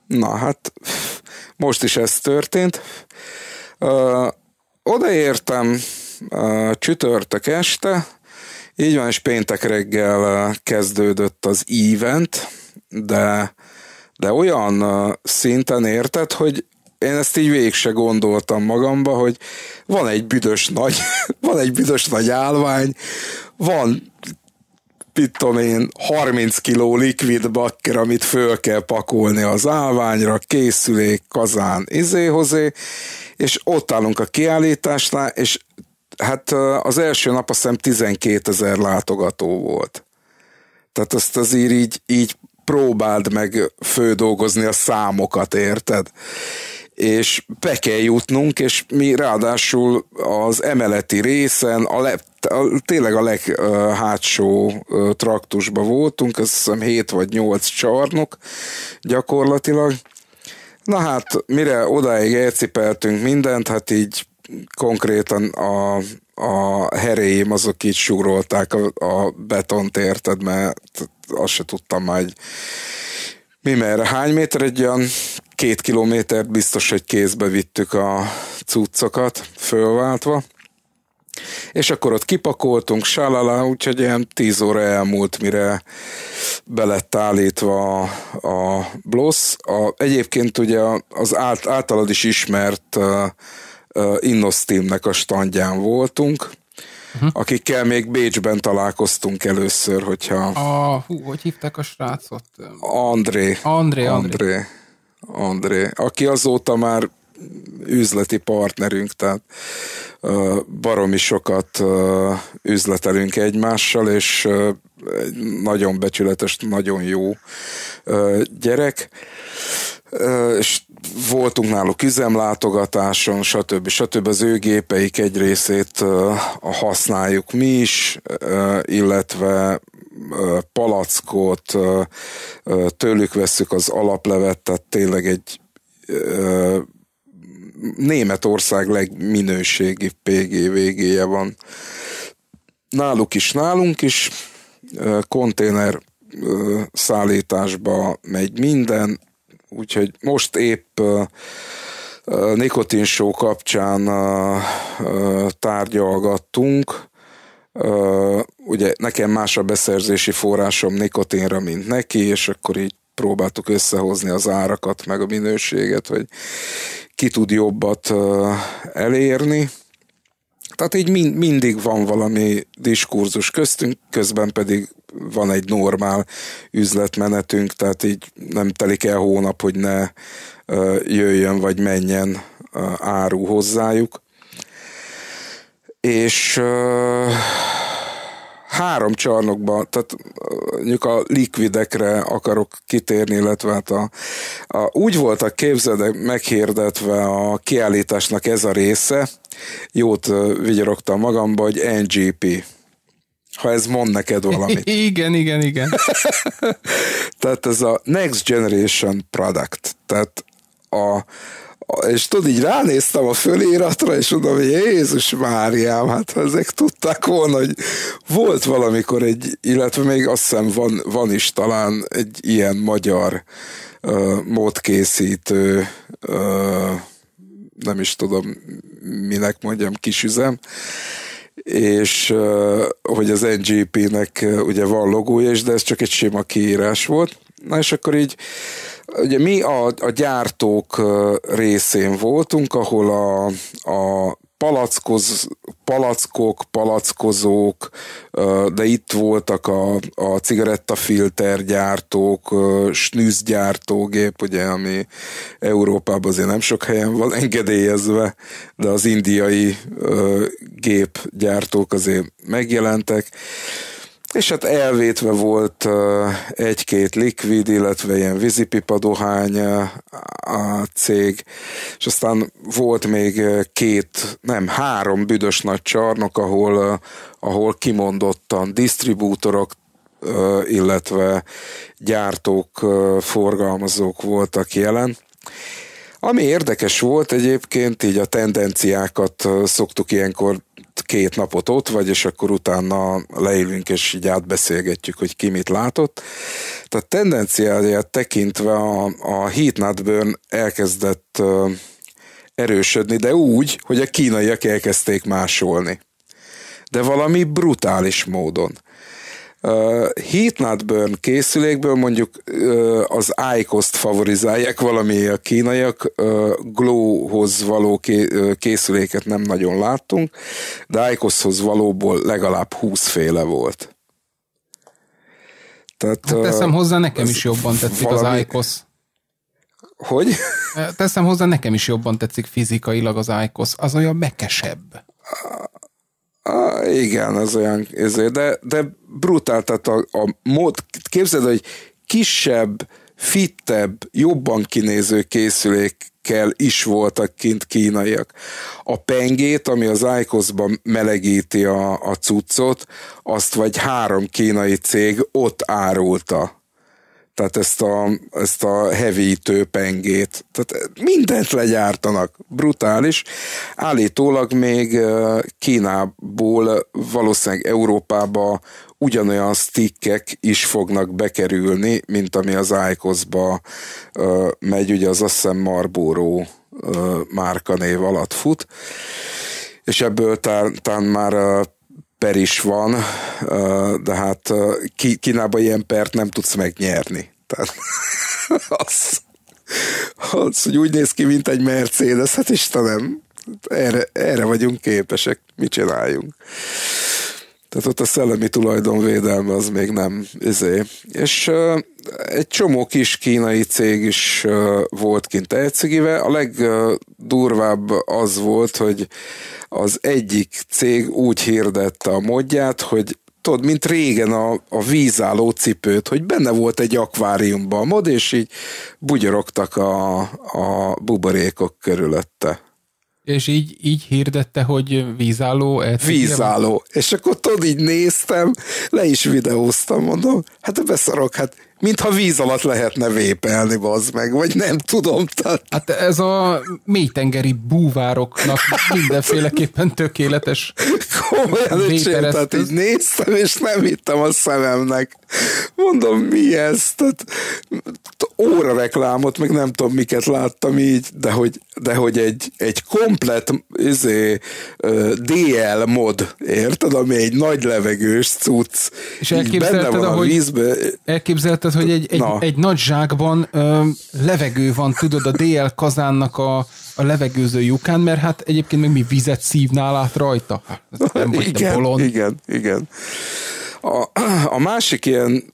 Na hát, most is ez történt. Ö, odaértem ö, csütörtök este, így van, és péntek reggel kezdődött az event, de, de olyan szinten érted, hogy én ezt így végig se gondoltam magamba, hogy van egy büdös nagy, van egy büdös nagy állvány, van mit tudom én, 30 kiló likvid bakker, amit föl kell pakolni az állványra, készülék, kazán, izéhozé, és ott állunk a kiállításnál, és Hát az első nap azt hiszem 12 ezer látogató volt. Tehát azt azért így, így próbáld meg fődolgozni a számokat, érted? És be kell jutnunk, és mi ráadásul az emeleti részen, a le, a, tényleg a leghátsó traktusban voltunk, azt hiszem 7 vagy 8 csarnok gyakorlatilag. Na hát, mire odáig elcipeltünk mindent, hát így konkrétan a, a heréim azok így súrolták a, a betont, érted, mert azt se tudtam már, hogy mi merre, hány méter, egy olyan két kilométer biztos, hogy kézbe vittük a cuccokat, fölváltva, és akkor ott kipakoltunk, sálala, úgyhogy ilyen tíz óra elmúlt, mire be lett állítva a, a blossz. A, egyébként ugye az át, általad is ismert uh, Innosteamnek a standján voltunk, uh-huh. akikkel még Bécsben találkoztunk először, hogyha... A, hú, hogy hívták a srácot? André. André, André. André, André aki azóta már üzleti partnerünk, tehát baromi sokat üzletelünk egymással, és nagyon becsületes, nagyon jó gyerek és voltunk náluk üzemlátogatáson, stb. stb. Az ő gépeik egy részét használjuk mi is, illetve palackot, tőlük veszük az alaplevet, tehát tényleg egy Németország legminőségi PGVG-je van. Náluk is, nálunk is konténer szállításba megy minden, úgyhogy most épp nikotin show kapcsán tárgyalgattunk, ugye nekem más a beszerzési forrásom nikotinra, mint neki, és akkor így próbáltuk összehozni az árakat, meg a minőséget, hogy ki tud jobbat elérni. Tehát így mind, mindig van valami diskurzus köztünk, közben pedig van egy normál üzletmenetünk, tehát így nem telik el hónap, hogy ne jöjjön vagy menjen áru hozzájuk. És három csarnokban, tehát mondjuk a likvidekre akarok kitérni, illetve hát a, a, úgy a képzede meghirdetve a kiállításnak ez a része, jót vigyorogtam magamba, hogy NGP, ha ez mond neked valamit. igen, igen, igen. tehát ez a Next Generation Product, tehát a, és tudod, így ránéztem a fölíratra, és mondom, hogy Jézus Máriám, hát ha ezek tudták volna, hogy volt valamikor egy, illetve még azt hiszem van, van is talán egy ilyen magyar uh, módkészítő, uh, nem is tudom, minek mondjam, kisüzem, és hogy az NGP-nek ugye van logója is, de ez csak egy sima kiírás volt. Na és akkor így, ugye mi a, a gyártók részén voltunk, ahol a, a palackoz, palackok, palackozók, de itt voltak a, a cigarettafiltergyártók, snűzgyártógép, ugye, ami Európában azért nem sok helyen van engedélyezve, de az indiai gépgyártók azért megjelentek. És hát elvétve volt egy-két likvid, illetve ilyen vízipipa dohány a cég, és aztán volt még két, nem, három büdös nagy csarnok, ahol, ahol kimondottan disztribútorok, illetve gyártók, forgalmazók voltak jelen. Ami érdekes volt egyébként, így a tendenciákat szoktuk ilyenkor két napot ott vagy, és akkor utána leülünk, és így átbeszélgetjük, hogy ki mit látott. Tehát tendenciáját tekintve a, a Heat Not Burn elkezdett erősödni, de úgy, hogy a kínaiak elkezdték másolni. De valami brutális módon heat not burn készülékből mondjuk az iqos favorizálják valami a kínaiak, Glowhoz való készüléket nem nagyon láttunk, de iqos valóból legalább 20 féle volt. Tehát, hát teszem hozzá, nekem is jobban tetszik valami... az IQOS. Hogy? Teszem hozzá, nekem is jobban tetszik fizikailag az IQOS. Az olyan mekesebb. A, igen, ez olyan, ezért, de, de brutál, tehát a, a mód, képzeld, hogy kisebb, fittebb, jobban kinéző kell is voltak kint kínaiak. A pengét, ami az ájkoszban melegíti a, a cuccot, azt vagy három kínai cég ott árulta tehát ezt a, ezt a hevítő pengét, tehát mindent legyártanak, brutális. Állítólag még Kínából valószínűleg Európába ugyanolyan stickek is fognak bekerülni, mint ami az Icosba megy, ugye az azt hiszem Marlboro márkanév alatt fut, és ebből talán már per is van, de hát Kínában ilyen pert nem tudsz megnyerni után. az, az, hogy úgy néz ki, mint egy Mercedes, hát Istenem, erre, erre vagyunk képesek, mit csináljunk. Tehát ott a szellemi tulajdonvédelme az még nem izé. És uh, egy csomó kis kínai cég is uh, volt kint Ejcigive. A legdurvább az volt, hogy az egyik cég úgy hirdette a módját, hogy tudod, mint régen a, a vízálló cipőt, hogy benne volt egy akváriumban a mod, és így bugyorogtak a, a buborékok körülötte. És így, így hirdette, hogy vízálló? Vízálló. És akkor tudod, így néztem, le is videóztam, mondom, hát beszarok, hát mintha víz alatt lehetne vépelni, az meg, vagy nem tudom. Tehát... Hát ez a mélytengeri búvároknak mindenféleképpen tökéletes Komolyan ücsém, tehát így néztem, és nem hittem a szememnek. Mondom, mi ez? Tehát, óra reklámot, meg nem tudom miket láttam így, de hogy, de hogy egy, egy komplet izé, DL mod, érted, ami egy nagy levegős cucc, és elképzelted benne van ahogy, a vízbe. Elképzelted, hogy egy, egy, Na. egy nagy zsákban ö, levegő van, tudod, a DL kazánnak a, a levegőző lyukán, mert hát egyébként meg mi vizet szívnál át rajta. Hát, nem vagy igen, bolond. igen, igen. A, a másik ilyen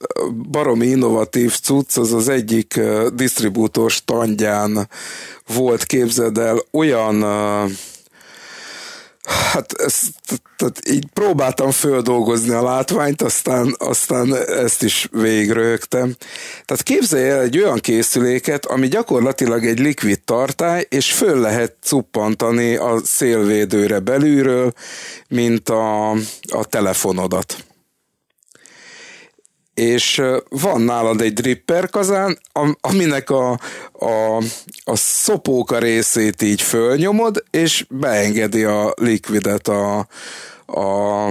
baromi innovatív cucc az az egyik disztribútor standján volt, képzeld el, olyan Hát ezt, tehát így próbáltam földolgozni a látványt, aztán, aztán ezt is végrögtem. Tehát képzelje el egy olyan készüléket, ami gyakorlatilag egy likvid tartály, és föl lehet cuppantani a szélvédőre belülről, mint a, a telefonodat és van nálad egy dripper kazán, aminek a, a, a szopóka részét így fölnyomod, és beengedi a likvidet a, a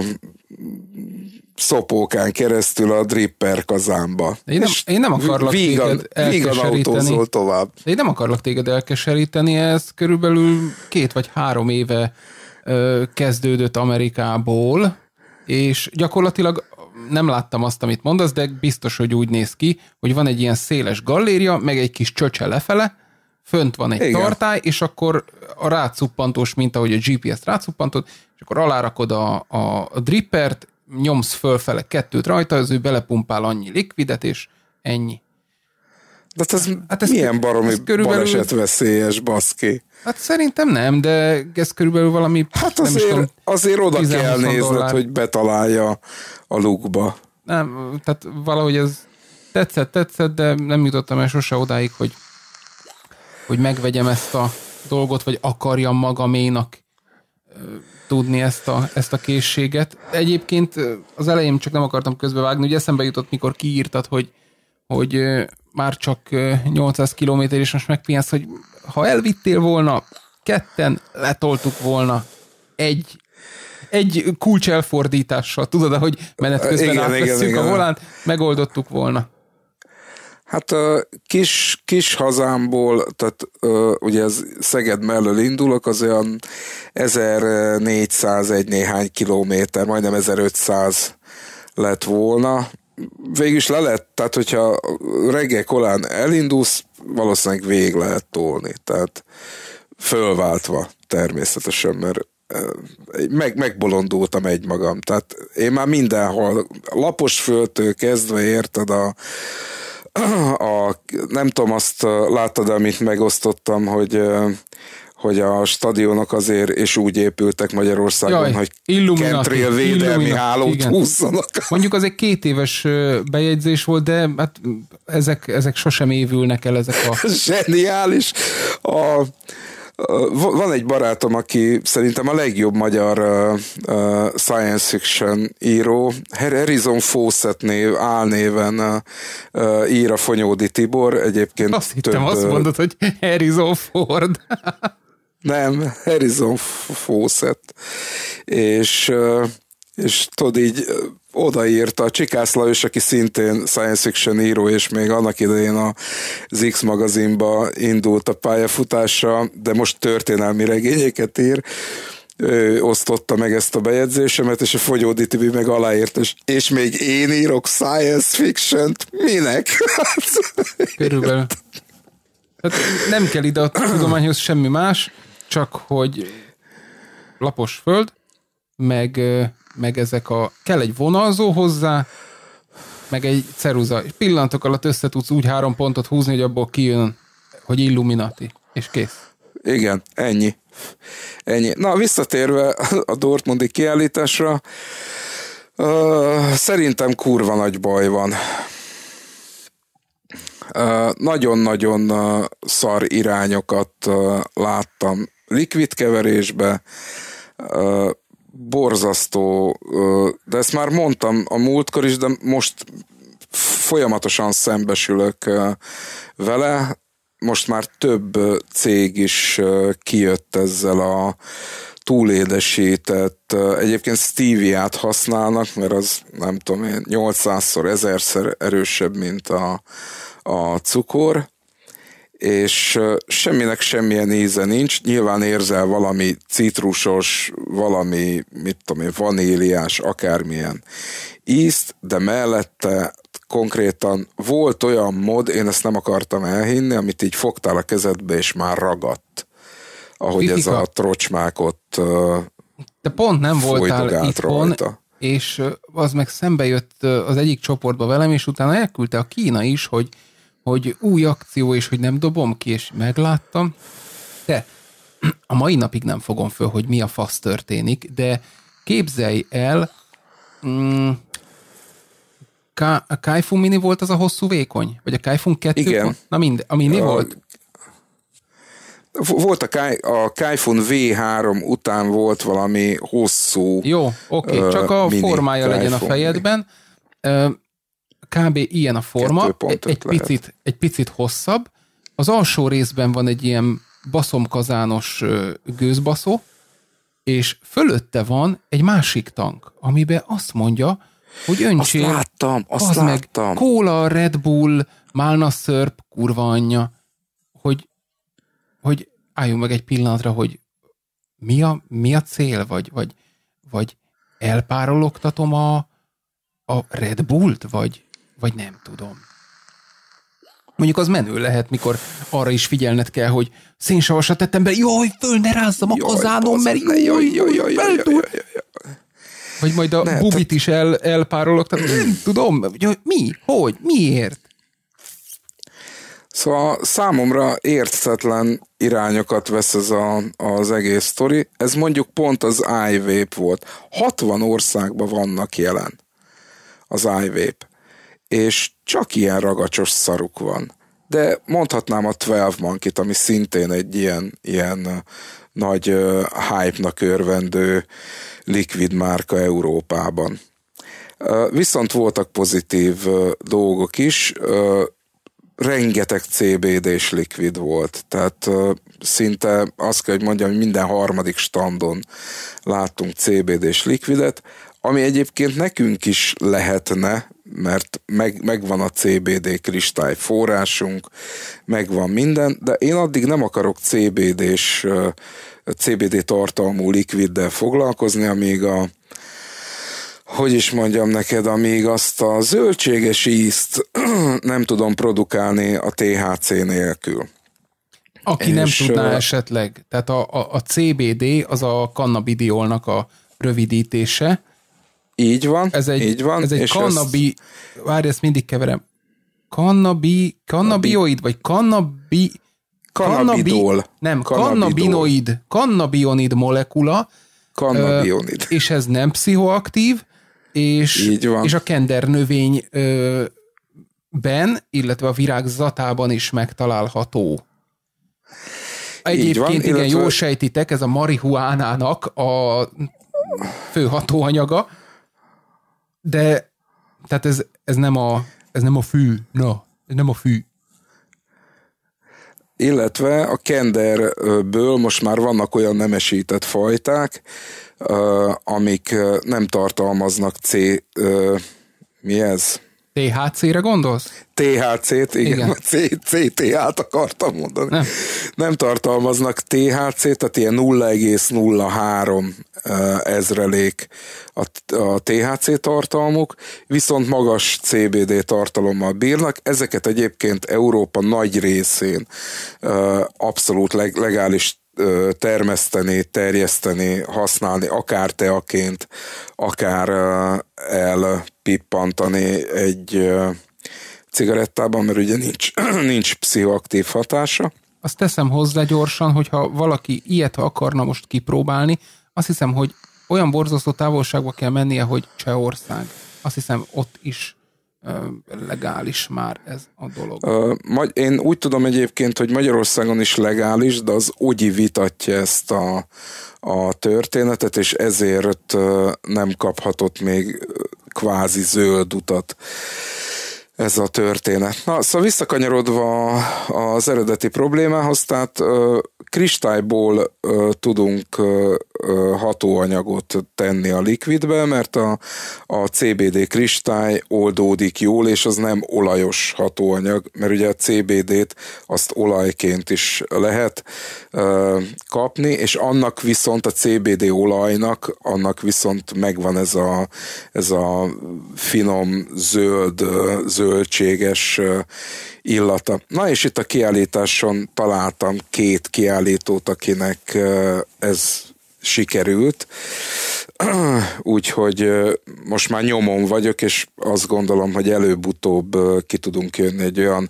szopókán keresztül a dripper kazánba. Én nem, én nem akarlak vígan, téged elkeseríteni. tovább. Én nem akarlak téged elkeseríteni, ez körülbelül két vagy három éve ö, kezdődött Amerikából, és gyakorlatilag nem láttam azt, amit mondasz, de biztos, hogy úgy néz ki, hogy van egy ilyen széles galléria, meg egy kis csöcse lefele, fönt van egy Igen. tartály, és akkor a rácuppantós, mint ahogy a GPS-t rácuppantod, és akkor alárakod a, a, a drippert, nyomsz fölfele kettőt rajta, az ő belepumpál annyi likvidet, és ennyi. De hát ez hát ez milyen baromi ez körülbelül... veszélyes, baszki? Hát szerintem nem, de ez körülbelül valami... Hát azért, nem tudom, azért oda kell nézned, dollár. hogy betalálja a lukba. Nem, tehát valahogy ez tetszett, tetszett, de nem jutottam el sose odáig, hogy, hogy megvegyem ezt a dolgot, vagy akarjam magaménak tudni ezt a, ezt a készséget. Egyébként az elején csak nem akartam közbevágni, ugye eszembe jutott, mikor kiírtad, hogy, hogy már csak 800 km, és most megpihensz, hogy ha elvittél volna, ketten letoltuk volna egy egy kulcs elfordítással, tudod, hogy menet közben igen, igen, a volánt, megoldottuk volna. Hát a kis, kis hazámból, tehát ugye ez Szeged mellől indulok, az olyan 1401 néhány kilométer, majdnem 1500 lett volna, végül is le lehet, tehát hogyha reggel kolán elindulsz, valószínűleg végig lehet tolni, tehát fölváltva természetesen, mert eh, meg, megbolondultam magam, Tehát én már mindenhol, lapos föltől kezdve érted a, a nem tudom, azt eh, láttad, amit megosztottam, hogy eh, hogy a stadionok azért, és úgy épültek Magyarországon, Jaj, hogy Kentrél védelmi hálót igen. húzzanak. Mondjuk az egy két éves bejegyzés volt, de hát ezek, ezek sosem évülnek el ezek a... Zseniális! A, van egy barátom, aki szerintem a legjobb magyar uh, science fiction író, Harrison Fawcett név, álnéven uh, ír a Fonyódi Tibor, egyébként Azt több, azt mondod, hogy Harrison Ford. Nem, Harrison Fawcett. És, és tudod így odaírta a Csikász Lajos, aki szintén science fiction író, és még annak idején a X magazinba indult a pályafutása, de most történelmi regényeket ír, ő osztotta meg ezt a bejegyzésemet, és a Fogyódi Tibi meg aláírt, és, és még én írok science fiction-t, minek? Hát- Körülbelül. Hát nem kell ide a tudományhoz semmi más, csak hogy lapos föld, meg, meg ezek a, kell egy vonalzó hozzá, meg egy ceruza, és pillanatok alatt össze tudsz úgy három pontot húzni, hogy abból kijön, hogy Illuminati, és kész. Igen, ennyi. Ennyi. Na, visszatérve a Dortmundi kiállításra, uh, szerintem kurva nagy baj van. nagyon nagyon-nagyon uh, szar irányokat uh, láttam likvid keverésbe, borzasztó, de ezt már mondtam a múltkor is, de most folyamatosan szembesülök vele. Most már több cég is kijött ezzel a túlédesített, egyébként stíviát használnak, mert az nem tudom én, 800-szor, 1000-szer erősebb, mint a, a cukor és semminek semmilyen íze nincs, nyilván érzel valami citrusos, valami, mit tudom én, vaníliás, akármilyen ízt, de mellette konkrétan volt olyan mod, én ezt nem akartam elhinni, amit így fogtál a kezedbe, és már ragadt, ahogy Fizika. ez a trocsmák ott Te pont nem voltál itt rajta. és az meg szembe jött az egyik csoportba velem, és utána elküldte a Kína is, hogy hogy új akció, és hogy nem dobom ki, és megláttam. De a mai napig nem fogom föl, hogy mi a fasz történik, de képzelj el, mm, Ka- a Kaifun mini volt az a hosszú vékony? Vagy a Kaifun 2? Igen. Na mind, a mini a, volt? Volt a, Kai, a Kaifun V3 után volt valami hosszú Jó, oké, okay. csak a formája Kaifun legyen a fejedben. Mini kb. ilyen a forma, egy, egy, picit, egy picit hosszabb. Az alsó részben van egy ilyen baszomkazános gőzbaszó, és fölötte van egy másik tank, amiben azt mondja, hogy öntsél. Azt láttam, azt az láttam. Meg, kóla, Red Bull, Málna Szörp, kurva anyja, hogy, hogy álljunk meg egy pillanatra, hogy mi a, mi a cél, vagy, vagy, vagy elpárologtatom a, a Red Bullt, vagy vagy nem tudom. Mondjuk az menő lehet, mikor arra is figyelned kell, hogy szénsavasat tettem be, jaj, föl ne rázzam a kazánom, mert jaj, jaj, jaj, jaj, jaj, jaj, jaj. Vagy majd a ne, bubit is el, elpárolok, tehát nem tudom, hogy mi, hogy, miért? Szóval számomra értetlen irányokat vesz ez a, az egész sztori. Ez mondjuk pont az iVape volt. 60 országban vannak jelen az iVape és csak ilyen ragacsos szaruk van. De mondhatnám a 12 Monkey-t, ami szintén egy ilyen, ilyen nagy uh, hype-nak örvendő liquid márka Európában. Uh, viszont voltak pozitív uh, dolgok is, uh, rengeteg CBD-s likvid volt, tehát uh, szinte azt kell, hogy mondjam, hogy minden harmadik standon láttunk CBD-s likvidet, ami egyébként nekünk is lehetne, mert meg, megvan a CBD kristály forrásunk, megvan minden, de én addig nem akarok CBD-s, CBD tartalmú likviddel foglalkozni, amíg a, hogy is mondjam neked, amíg azt a zöldséges ízt nem tudom produkálni a THC nélkül. Aki és nem tudná esetleg, tehát a, a, a CBD az a cannabidiolnak a rövidítése, így van, ez egy, így van. Ez egy kannabi, ezt... várj, ezt mindig keverem. Kannabi, kannabioid, vagy kannabi... Kannabidol. nem, kannabinoid, kannabionid molekula. Kannabionid. Ö, és ez nem pszichoaktív, és, Így van. és a kender növény ö, ben, illetve a virágzatában is megtalálható. Egyébként van, igen, illetve... jól sejtitek, ez a marihuánának a fő hatóanyaga. De, tehát ez, ez, nem, a, ez nem a fű, no, ez nem a fű. Illetve a kenderből most már vannak olyan nemesített fajták, amik nem tartalmaznak C, mi ez? THC-re gondolsz? THC-t, igen, igen. cta t akartam mondani. Nem. nem tartalmaznak THC-t, tehát ilyen 0,03 ezrelék a, a THC tartalmuk, viszont magas CBD tartalommal bírnak. Ezeket egyébként Európa nagy részén abszolút legális termeszteni, terjeszteni, használni, akár teaként, akár elpippantani egy cigarettában, mert ugye nincs, nincs pszichoaktív hatása. Azt teszem hozzá gyorsan, hogyha valaki ilyet akarna most kipróbálni, azt hiszem, hogy olyan borzasztó távolságba kell mennie, hogy Csehország. Azt hiszem, ott is legális már ez a dolog? Én úgy tudom egyébként, hogy Magyarországon is legális, de az úgy vitatja ezt a, a történetet, és ezért nem kaphatott még kvázi zöld utat ez a történet. Na, szóval visszakanyarodva az eredeti problémához, tehát kristályból ö, tudunk ö, ö, hatóanyagot tenni a likvidbe, mert a, a CBD kristály oldódik jól, és az nem olajos hatóanyag, mert ugye a CBD-t azt olajként is lehet ö, kapni, és annak viszont a CBD olajnak, annak viszont megvan ez a, ez a finom zöld, zöldséges illata. Na és itt a kiállításon találtam két kiállítót, akinek ez sikerült. Úgyhogy most már nyomon vagyok, és azt gondolom, hogy előbb-utóbb ki tudunk jönni egy olyan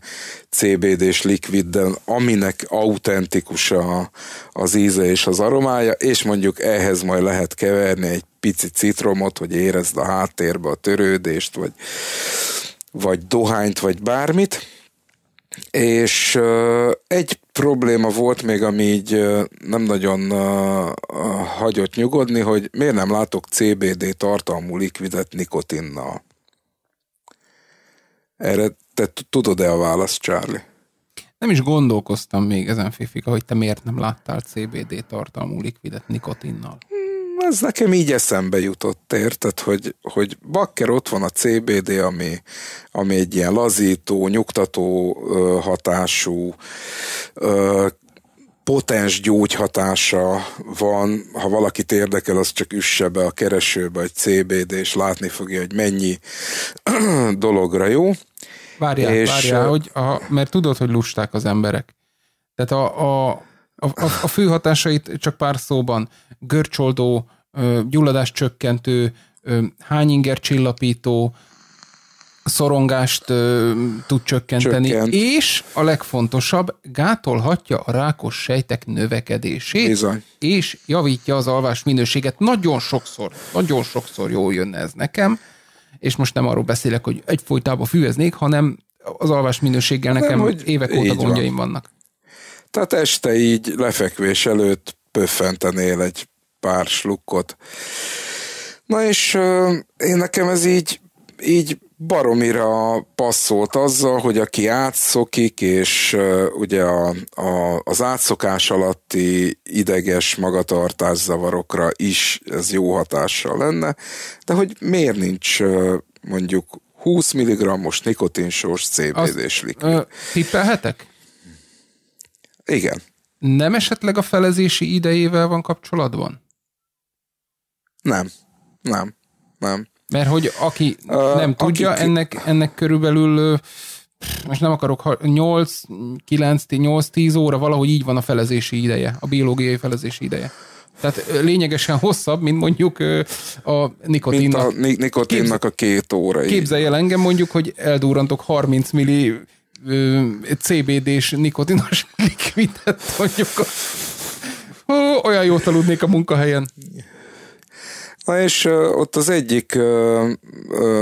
CBD-s likviddel, aminek autentikus a, az íze és az aromája, és mondjuk ehhez majd lehet keverni egy pici citromot, hogy érezd a háttérbe a törődést, vagy, vagy dohányt, vagy bármit és uh, egy probléma volt még, ami így uh, nem nagyon uh, hagyott nyugodni, hogy miért nem látok CBD tartalmú likvidet nikotinnal. Erre te tudod-e a választ, Charlie? Nem is gondolkoztam még ezen, Fifika, hogy te miért nem láttál CBD tartalmú likvidet nikotinnal ez nekem így eszembe jutott, érted, hogy, hogy bakker ott van a CBD, ami, ami egy ilyen lazító, nyugtató ö, hatású, ö, potens gyógyhatása van, ha valakit érdekel, az csak üsse be a keresőbe egy CBD, és látni fogja, hogy mennyi dologra jó. Várjál, és... várjál, hogy a, mert tudod, hogy lusták az emberek. Tehát a, a a, a, a fő hatásait csak pár szóban. Görcsoldó, gyulladás csökkentő, hányinger csillapító, szorongást ö, tud csökkenteni, Csökkent. és a legfontosabb, gátolhatja a rákos sejtek növekedését, Bizony. és javítja az alvás minőséget. Nagyon sokszor, nagyon sokszor jól jönne ez nekem, és most nem arról beszélek, hogy egyfolytában fűeznék, hanem az alvás minőséggel nekem nem, hogy évek óta gondjaim van. vannak. Tehát este így lefekvés előtt pöffentenél egy pár slukkot. Na és én nekem ez így, így baromira passzolt azzal, hogy aki átszokik, és ugye a, a, az átszokás alatti ideges magatartás zavarokra is ez jó hatással lenne, de hogy miért nincs mondjuk 20 mg-os nikotinsós CBD-s likvid. Tippelhetek? igen. Nem esetleg a felezési idejével van kapcsolatban? Nem, nem, nem. Mert hogy aki uh, nem tudja, aki... ennek, ennek körülbelül most nem akarok, 8-9-8-10 óra valahogy így van a felezési ideje, a biológiai felezési ideje. Tehát lényegesen hosszabb, mint mondjuk a nikotinnak. Mint a nikotinnak a két óra. Képzelje el engem mondjuk, hogy eldurrantok 30 milli CBD-s nikotinos likvidet mondjuk. Ó, olyan jót aludnék a munkahelyen. Na és ott az egyik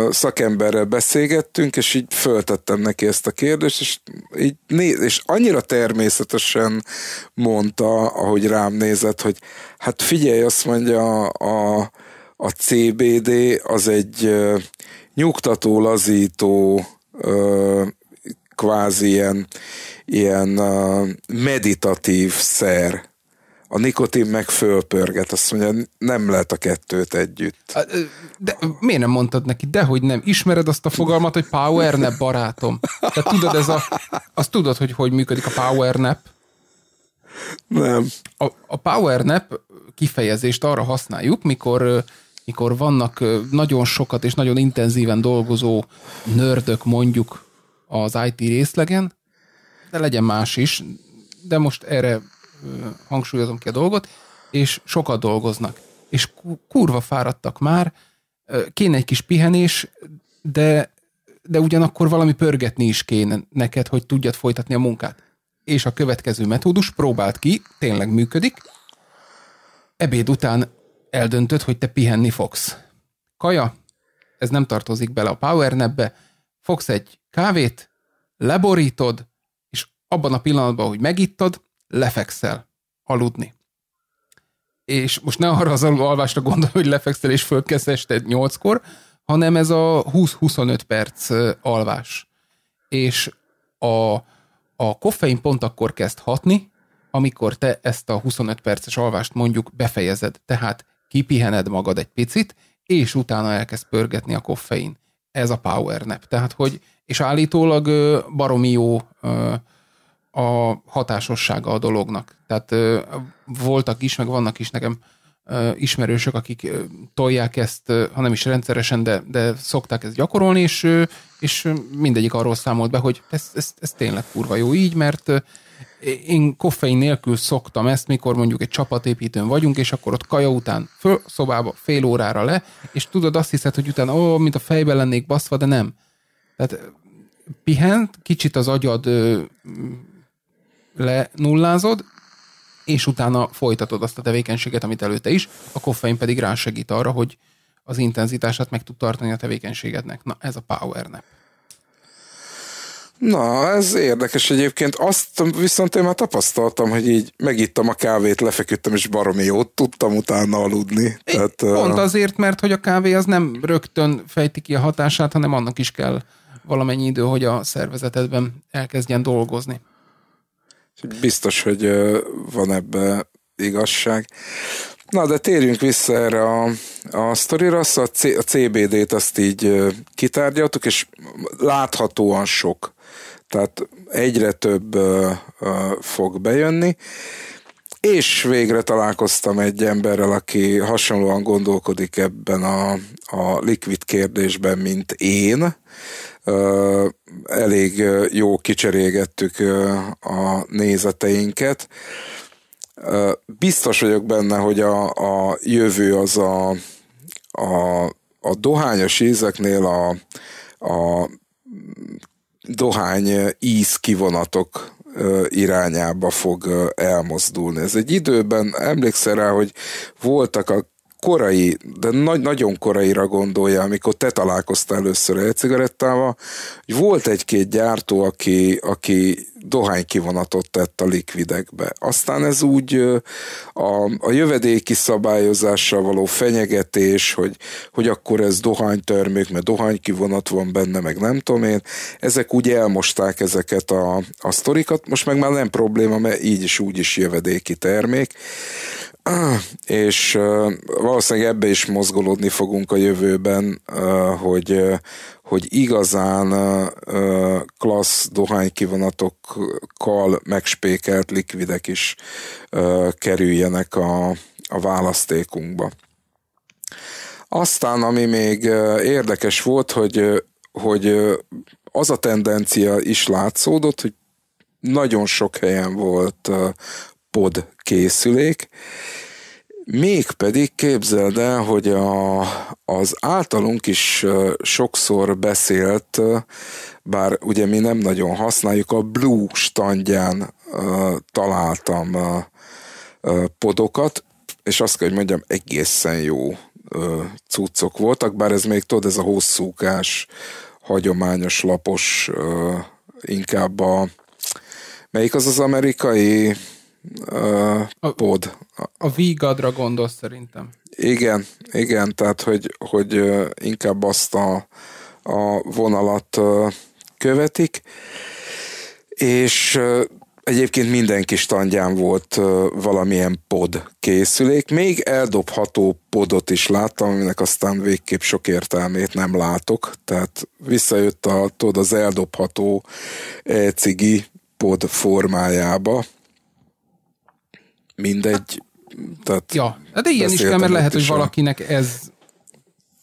szakemberrel beszélgettünk, és így föltettem neki ezt a kérdést, és, így néz, és annyira természetesen mondta, ahogy rám nézett, hogy hát figyelj, azt mondja a, a CBD az egy nyugtató, lazító kvázi ilyen, ilyen uh, meditatív szer. A nikotin meg fölpörget, azt mondja, nem lehet a kettőt együtt. De miért nem mondtad neki, de hogy nem? Ismered azt a fogalmat, hogy power nap, barátom? Te tudod, ez a, azt tudod, hogy hogy működik a power nap? Nem. A, a power nap kifejezést arra használjuk, mikor mikor vannak nagyon sokat és nagyon intenzíven dolgozó nördök mondjuk az IT részlegen, de legyen más is, de most erre hangsúlyozom ki a dolgot, és sokat dolgoznak. És kurva fáradtak már, kéne egy kis pihenés, de, de ugyanakkor valami pörgetni is kéne neked, hogy tudjad folytatni a munkát. És a következő metódus próbált ki, tényleg működik. Ebéd után eldöntöd, hogy te pihenni fogsz. Kaja, ez nem tartozik bele a powernapbe, fogsz egy kávét, leborítod, és abban a pillanatban, hogy megittad, lefekszel aludni. És most ne arra az alvásra gondolj, hogy lefekszel és fölkezd este 8-kor, hanem ez a 20-25 perc alvás. És a, a koffein pont akkor kezd hatni, amikor te ezt a 25 perces alvást mondjuk befejezed. Tehát kipihened magad egy picit, és utána elkezd pörgetni a koffein ez a power nap. Tehát, hogy, és állítólag baromi jó a hatásossága a dolognak. Tehát voltak is, meg vannak is nekem ismerősök, akik tolják ezt, ha nem is rendszeresen, de, de szokták ezt gyakorolni, és, és mindegyik arról számolt be, hogy ez, ez, ez tényleg kurva jó így, mert én koffein nélkül szoktam ezt, mikor mondjuk egy csapatépítőn vagyunk, és akkor ott kaja után föl szobába fél órára le, és tudod, azt hiszed, hogy utána, ó, mint a fejben lennék baszva, de nem. Tehát pihent, kicsit az agyad ö, lenullázod, és utána folytatod azt a tevékenységet, amit előtte is, a koffein pedig rá segít arra, hogy az intenzitását meg tud tartani a tevékenységednek. Na, ez a power nap. Na, ez érdekes egyébként. Azt viszont én már tapasztaltam, hogy így megittam a kávét, lefeküdtem, és baromi jót tudtam utána aludni. Tehát, pont azért, mert hogy a kávé az nem rögtön fejti ki a hatását, hanem annak is kell valamennyi idő, hogy a szervezetedben elkezdjen dolgozni. Biztos, hogy van ebbe igazság. Na, de térjünk vissza erre a, a sztorira, a, C, a CBD-t azt így kitárgyaltuk, és láthatóan sok. Tehát egyre több ö, ö, fog bejönni, és végre találkoztam egy emberrel, aki hasonlóan gondolkodik ebben a, a likvid kérdésben, mint én. Ö, elég jó kicserégettük a nézeteinket. Ö, Biztos vagyok benne, hogy a, a jövő az a, a, a dohányos ízeknél a, a dohány íz kivonatok irányába fog elmozdulni. Ez egy időben, emlékszel rá, hogy voltak a korai, de nagy, nagyon koraira gondolja, amikor te találkoztál először egy cigarettával, hogy volt egy-két gyártó, aki, aki dohánykivonatot tett a likvidekbe. Aztán ez úgy a, a jövedéki szabályozással való fenyegetés, hogy, hogy akkor ez dohánytermék, mert dohánykivonat van benne, meg nem tudom én. Ezek úgy elmosták ezeket a, a sztorikat, most meg már nem probléma, mert így is úgy is jövedéki termék. és valószínűleg ebbe is mozgolódni fogunk a jövőben, hogy, hogy igazán klassz dohánykivonatokkal megspékelt likvidek is kerüljenek a, a választékunkba. Aztán, ami még érdekes volt, hogy, hogy az a tendencia is látszódott, hogy nagyon sok helyen volt pod készülék, Mégpedig képzeld el, hogy a, az általunk is sokszor beszélt, bár ugye mi nem nagyon használjuk, a Blue standján találtam podokat, és azt kell, hogy mondjam, egészen jó cuccok voltak, bár ez még tudod, ez a hosszúkás, hagyományos lapos, inkább a melyik az az amerikai uh, a, pod. A vígadra gondol szerintem. Igen, igen, tehát hogy, hogy inkább azt a, a vonalat követik, és egyébként minden kis tandján volt valamilyen pod készülék, még eldobható podot is láttam, aminek aztán végképp sok értelmét nem látok, tehát visszajött a, tudod, az eldobható e, cigi pod formájába, Mindegy. Tehát ja, de ilyen is kell, mert lehet, hogy valakinek ez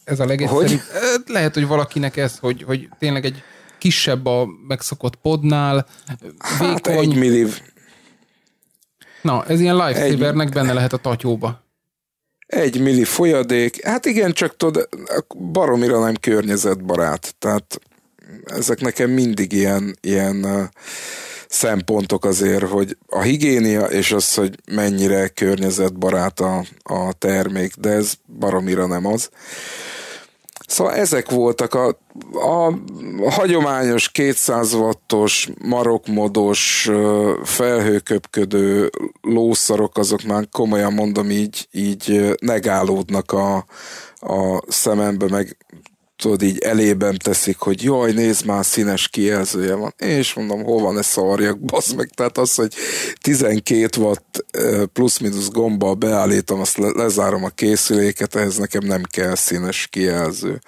ez a legegyszerűbb. Lehet, hogy valakinek ez, hogy, hogy tényleg egy kisebb a megszokott podnál, hát vékony. egy milliv. Na, ez ilyen lifesavernek egy... benne lehet a tatyóba. Egy milli folyadék, hát igen, csak tudod, baromira nem környezetbarát, tehát ezek nekem mindig ilyen, ilyen szempontok azért, hogy a higiénia és az, hogy mennyire környezetbarát a, a termék, de ez baromira nem az. Szóval ezek voltak a, a hagyományos 200 wattos, marokmodos, felhőköpködő lószarok, azok már komolyan mondom így, így negálódnak a, a szemembe, meg tudod, így elében teszik, hogy jaj, nézd már, színes kijelzője van. És mondom, hol van ez szarjak, basz meg. Tehát az, hogy 12 watt plusz-minusz gombbal beállítom, azt le- lezárom a készüléket, ehhez nekem nem kell színes kijelző.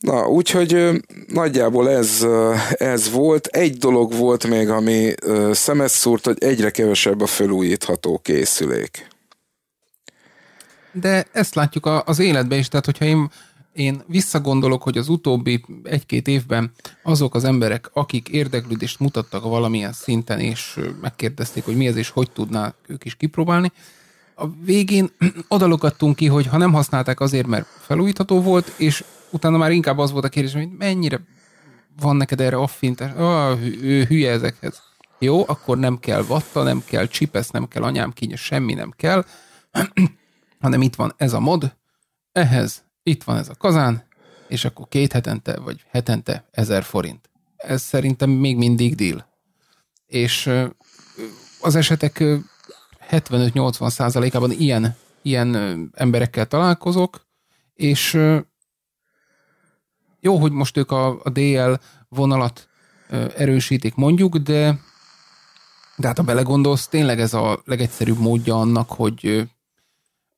Na, úgyhogy nagyjából ez, ez volt. Egy dolog volt még, ami szemet szúrt, hogy egyre kevesebb a felújítható készülék. De ezt látjuk az életben is, tehát hogyha én én visszagondolok, hogy az utóbbi egy-két évben azok az emberek, akik érdeklődést mutattak valamilyen szinten, és megkérdezték, hogy mi ez, és hogy tudnák ők is kipróbálni, a végén adalogattunk ki, hogy ha nem használták azért, mert felújítható volt, és utána már inkább az volt a kérdés, hogy mennyire van neked erre affintás, ah, ő hülye ezekhez. Jó, akkor nem kell vatta, nem kell csipesz, nem kell anyám kínja, semmi nem kell, hanem itt van ez a mod, ehhez itt van ez a kazán, és akkor két hetente, vagy hetente ezer forint. Ez szerintem még mindig deal. És az esetek 75-80 százalékában ilyen, ilyen emberekkel találkozok, és jó, hogy most ők a, a DL vonalat erősítik mondjuk, de de hát ha belegondolsz, tényleg ez a legegyszerűbb módja annak, hogy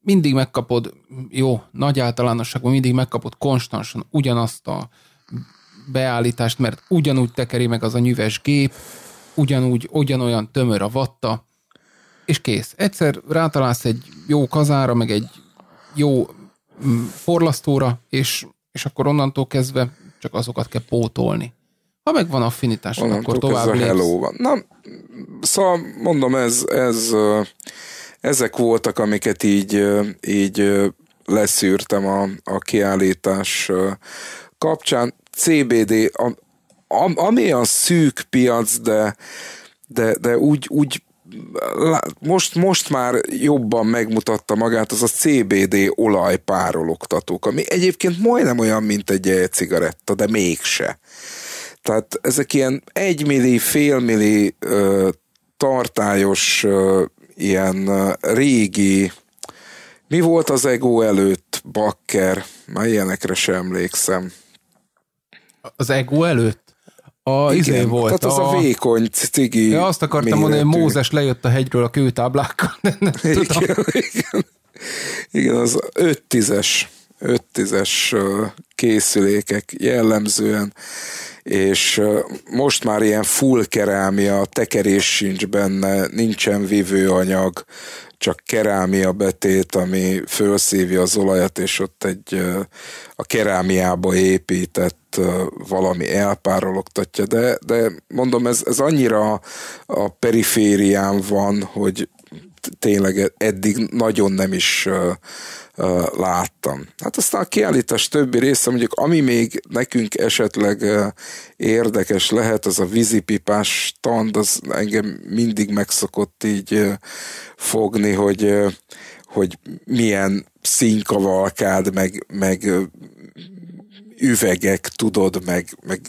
mindig megkapod, jó, nagy általánosságban mindig megkapod konstansan ugyanazt a beállítást, mert ugyanúgy tekeri meg az a nyüves gép, ugyanúgy, ugyanolyan tömör a vatta, és kész. Egyszer rátalálsz egy jó kazára, meg egy jó mm, forlasztóra, és, és akkor onnantól kezdve csak azokat kell pótolni. Ha megvan affinitás, akkor tovább lépsz. van. Na, szóval mondom, ez, ez ezek voltak, amiket így, így leszűrtem a, a kiállítás kapcsán. CBD, a, a, ami a szűk piac, de, de, de úgy, úgy most, most már jobban megmutatta magát az a CBD olajpároloktatók, ami egyébként majdnem olyan, mint egy cigaretta, de mégse. Tehát ezek ilyen egymilli, félmilli tartályos ilyen régi, mi volt az Ego előtt, Bakker, már ilyenekre sem emlékszem. Az Ego előtt? A izé hát volt. Tehát az a, a vékony cigi. Ja, azt akartam méretű. mondani, hogy Mózes lejött a hegyről a kőtáblákkal. igen, igen. igen, az 5 10 es 5-10-es készülékek jellemzően, és most már ilyen full kerámia, tekerés sincs benne, nincsen vívőanyag, csak kerámia betét, ami felszívja az olajat, és ott egy a kerámiába épített valami elpárologtatja, de, de mondom, ez, ez annyira a periférián van, hogy tényleg eddig nagyon nem is láttam. Hát aztán a kiállítás többi része, mondjuk ami még nekünk esetleg érdekes lehet, az a vízipipás stand, az engem mindig megszokott így fogni, hogy, hogy milyen színkavalkád, meg, meg üvegek, tudod, meg, meg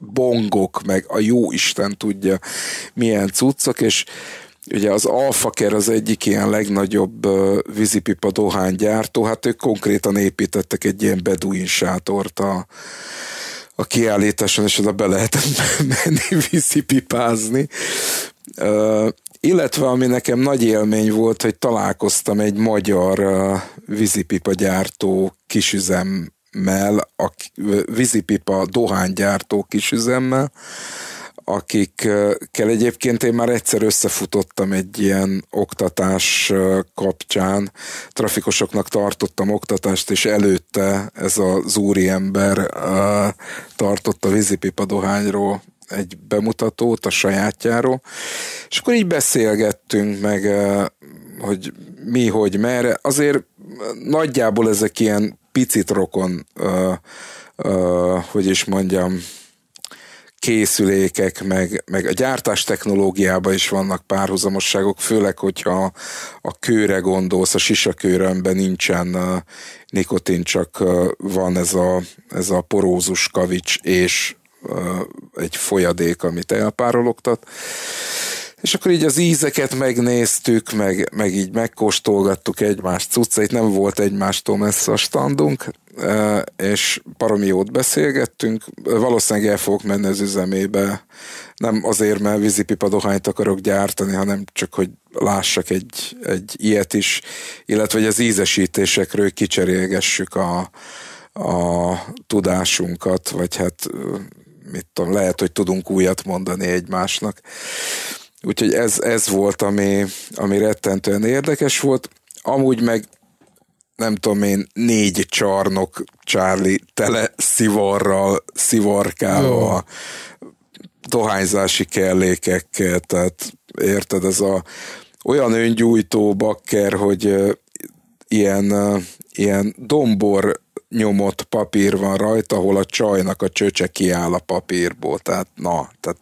bongok, meg a jó Isten tudja milyen cuccok, és Ugye az Alfaker az egyik ilyen legnagyobb vízipipa dohánygyártó, hát ők konkrétan építettek egy ilyen beduin sátort a, a kiállításon, és oda be lehetett menni vízipipázni. illetve ami nekem nagy élmény volt, hogy találkoztam egy magyar vízipipa gyártó kisüzemmel, a vízipipa dohánygyártó kisüzemmel, akikkel egyébként én már egyszer összefutottam egy ilyen oktatás kapcsán. Trafikosoknak tartottam oktatást, és előtte ez az úriember tartott a vízipipa dohányról egy bemutatót a sajátjáról, és akkor így beszélgettünk meg, hogy mi, hogy, merre. Azért nagyjából ezek ilyen picit rokon, hogy is mondjam, készülékek, meg, meg a gyártás technológiában is vannak párhuzamosságok, főleg, hogyha a kőre gondolsz, a sisakőrömben nincsen uh, nikotin, csak uh, van ez a, ez a porózus kavics és uh, egy folyadék, amit elpárologtat és akkor így az ízeket megnéztük, meg, meg így megkóstolgattuk egymást cuccait, nem volt egymástól messze a standunk, e, és baromi jót beszélgettünk. Valószínűleg el fogok menni az üzemébe, nem azért, mert vízipipa dohányt akarok gyártani, hanem csak, hogy lássak egy, egy ilyet is, illetve hogy az ízesítésekről kicserélgessük a, a tudásunkat, vagy hát mit tudom, lehet, hogy tudunk újat mondani egymásnak. Úgyhogy ez, ez volt, ami, ami rettentően érdekes volt. Amúgy meg nem tudom én, négy csarnok Charlie tele szivarral, szivarkával, dohányzási kellékekkel, tehát érted, ez a olyan öngyújtó bakker, hogy ilyen, ilyen dombor nyomott papír van rajta, ahol a csajnak a csöcse kiáll a papírból, tehát na, tehát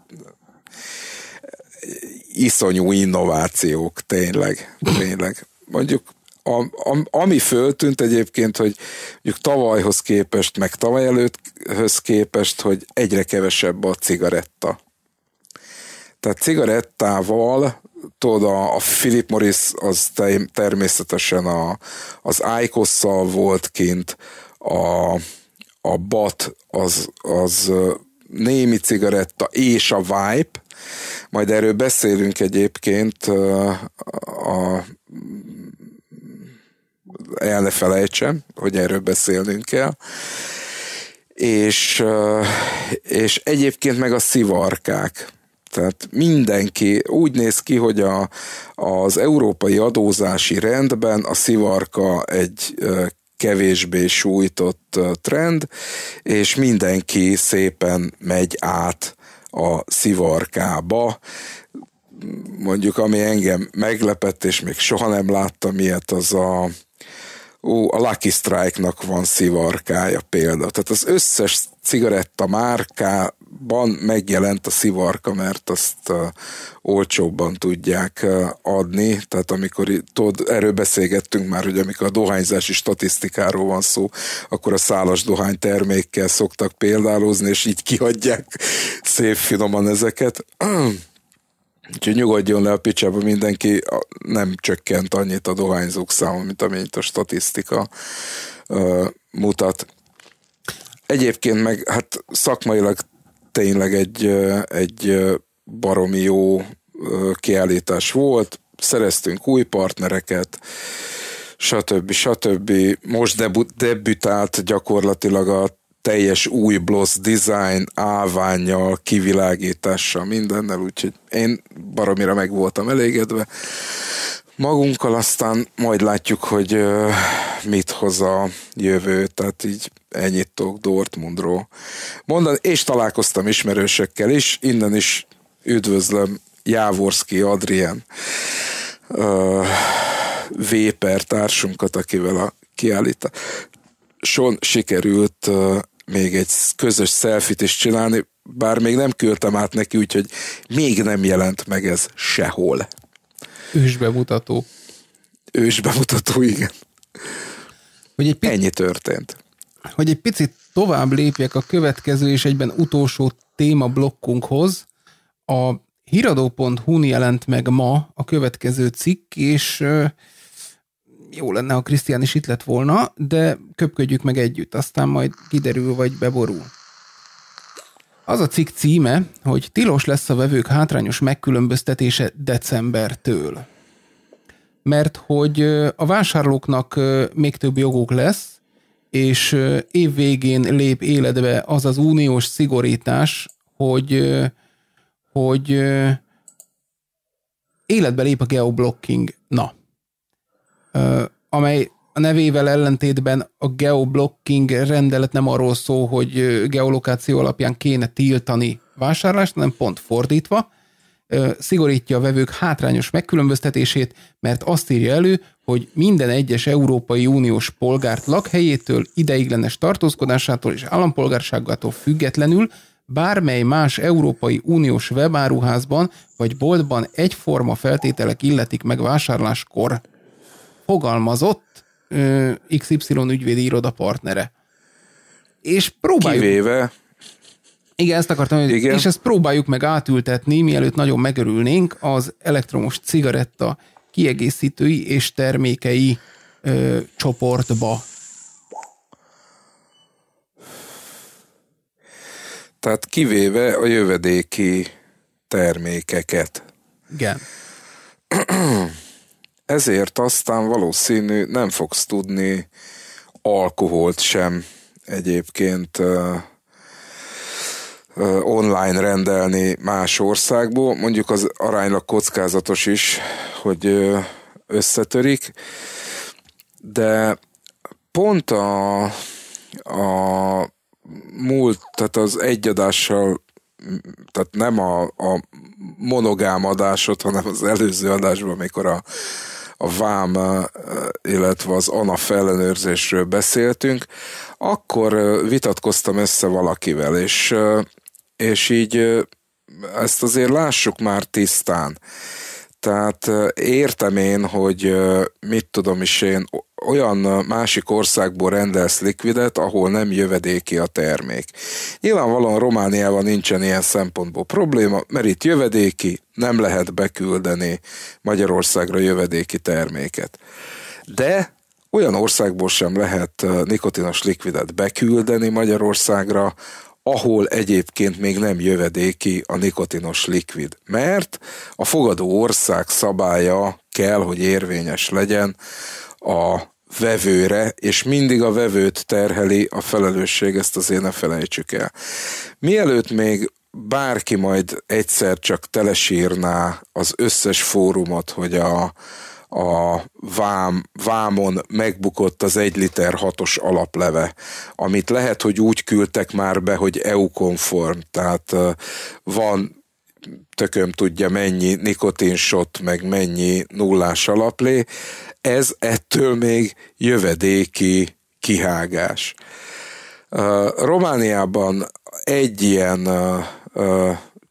iszonyú innovációk, tényleg, tényleg. Mondjuk a, a, ami föltűnt egyébként, hogy mondjuk tavalyhoz képest, meg tavaly előtthöz képest, hogy egyre kevesebb a cigaretta. Tehát cigarettával, tudod, a, a Philip Morris az te, természetesen a, az icos volt kint, a, a Bat az, az némi cigaretta és a Vibe, majd erről beszélünk egyébként a el ne felejtsem, hogy erről beszélnünk kell. És, és egyébként meg a szivarkák. Tehát mindenki úgy néz ki, hogy a, az európai adózási rendben a szivarka egy kevésbé sújtott trend, és mindenki szépen megy át a szivarkába, mondjuk ami engem meglepett, és még soha nem láttam ilyet, az a, ó, a Lucky Strike-nak van szivarkája példa. Tehát az összes cigaretta márká, ban megjelent a szivarka, mert azt uh, olcsóbban tudják uh, adni. Tehát amikor, tudod, erről beszélgettünk már, hogy amikor a dohányzási statisztikáról van szó, akkor a szálas dohány termékkel szoktak példálozni, és így kihagyják szép finoman ezeket. Úgyhogy nyugodjon le a picsába, mindenki nem csökkent annyit a dohányzók száma, mint amennyit a statisztika uh, mutat. Egyébként meg hát szakmailag tényleg egy, egy baromi jó kiállítás volt, szereztünk új partnereket, stb. stb. Most debütált gyakorlatilag a teljes új blossz design áványjal, kivilágítással, mindennel, úgyhogy én baromira meg voltam elégedve. Magunkkal aztán majd látjuk, hogy mit hoz a jövő, tehát így ennyit tudok Dortmundról mondani, és találkoztam ismerősökkel is, innen is üdvözlöm Jávorszki Adrien uh, Véper társunkat, akivel a kiállításon sikerült uh, még egy közös szelfit is csinálni, bár még nem küldtem át neki, úgyhogy még nem jelent meg ez sehol. Ősbemutató. Ősbemutató, igen. Hogy egy pici, Ennyi történt. Hogy egy picit tovább lépjek a következő és egyben utolsó téma blokkunkhoz. a híradóhu jelent meg ma a következő cikk, és jó lenne, ha Krisztián is itt lett volna, de köpködjük meg együtt, aztán majd kiderül vagy beborul. Az a cikk címe, hogy tilos lesz a vevők hátrányos megkülönböztetése decembertől mert hogy a vásárlóknak még több joguk lesz, és év végén lép életbe az az uniós szigorítás, hogy, hogy életbe lép a geoblocking. Na, amely a nevével ellentétben a geoblocking rendelet nem arról szól, hogy geolokáció alapján kéne tiltani vásárlást, hanem pont fordítva, szigorítja a vevők hátrányos megkülönböztetését, mert azt írja elő, hogy minden egyes Európai Uniós polgárt lakhelyétől, ideiglenes tartózkodásától és állampolgárságától függetlenül bármely más Európai Uniós webáruházban vagy boltban egyforma feltételek illetik meg vásárláskor. Fogalmazott XY ügyvédi iroda partnere. És próbáljuk... Kivéve igen, ezt akartam, hogy Igen. és ezt próbáljuk meg átültetni, mielőtt nagyon megörülnénk, az elektromos cigaretta kiegészítői és termékei ö, csoportba. Tehát kivéve a jövedéki termékeket. Igen. Ezért aztán valószínű nem fogsz tudni alkoholt sem egyébként online rendelni más országból, mondjuk az aránylag kockázatos is, hogy összetörik, de pont a, a múlt, tehát az egyadással, tehát nem a, a monogám adásot, hanem az előző adásban, amikor a, a vám, illetve az ANA ellenőrzésről beszéltünk, akkor vitatkoztam össze valakivel, és és így ezt azért lássuk már tisztán. Tehát értem én, hogy mit tudom is én, olyan másik országból rendelsz likvidet, ahol nem jövedéki a termék. Nyilvánvalóan Romániában nincsen ilyen szempontból probléma, mert itt jövedéki, nem lehet beküldeni Magyarországra jövedéki terméket. De olyan országból sem lehet nikotinos likvidet beküldeni Magyarországra, ahol egyébként még nem jövedéki a nikotinos likvid. Mert a fogadó ország szabálya kell, hogy érvényes legyen a vevőre, és mindig a vevőt terheli a felelősség, ezt azért ne felejtsük el. Mielőtt még bárki majd egyszer csak telesírná az összes fórumot, hogy a, a vám, vámon megbukott az egy liter hatos alapleve, amit lehet, hogy úgy küldtek már be, hogy EU-konform, tehát van tököm tudja mennyi nikotinsot, meg mennyi nullás alaplé, ez ettől még jövedéki kihágás. Romániában egy ilyen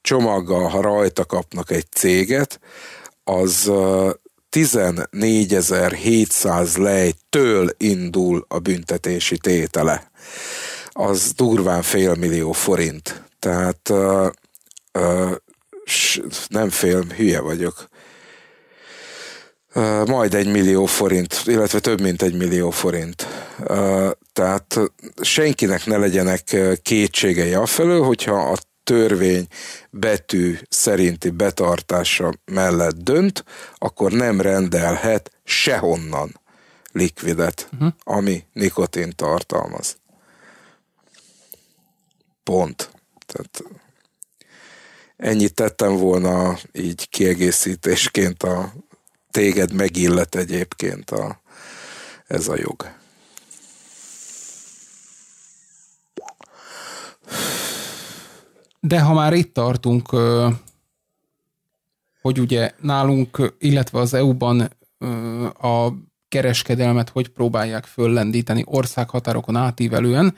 csomaggal, ha rajta kapnak egy céget, az 14.700 lejtől indul a büntetési tétele. Az durván fél millió forint. Tehát uh, uh, nem fél, hülye vagyok. majd egy millió forint, illetve több mint egy millió forint. tehát senkinek ne legyenek kétségei afelől, hogyha a törvény betű szerinti betartása mellett dönt, akkor nem rendelhet sehonnan likvidet, uh-huh. ami nikotint tartalmaz. Pont. Tehát ennyit tettem volna így kiegészítésként a téged megillet egyébként a, ez a jog. De ha már itt tartunk, hogy ugye nálunk, illetve az EU-ban a kereskedelmet hogy próbálják föllendíteni országhatárokon átívelően,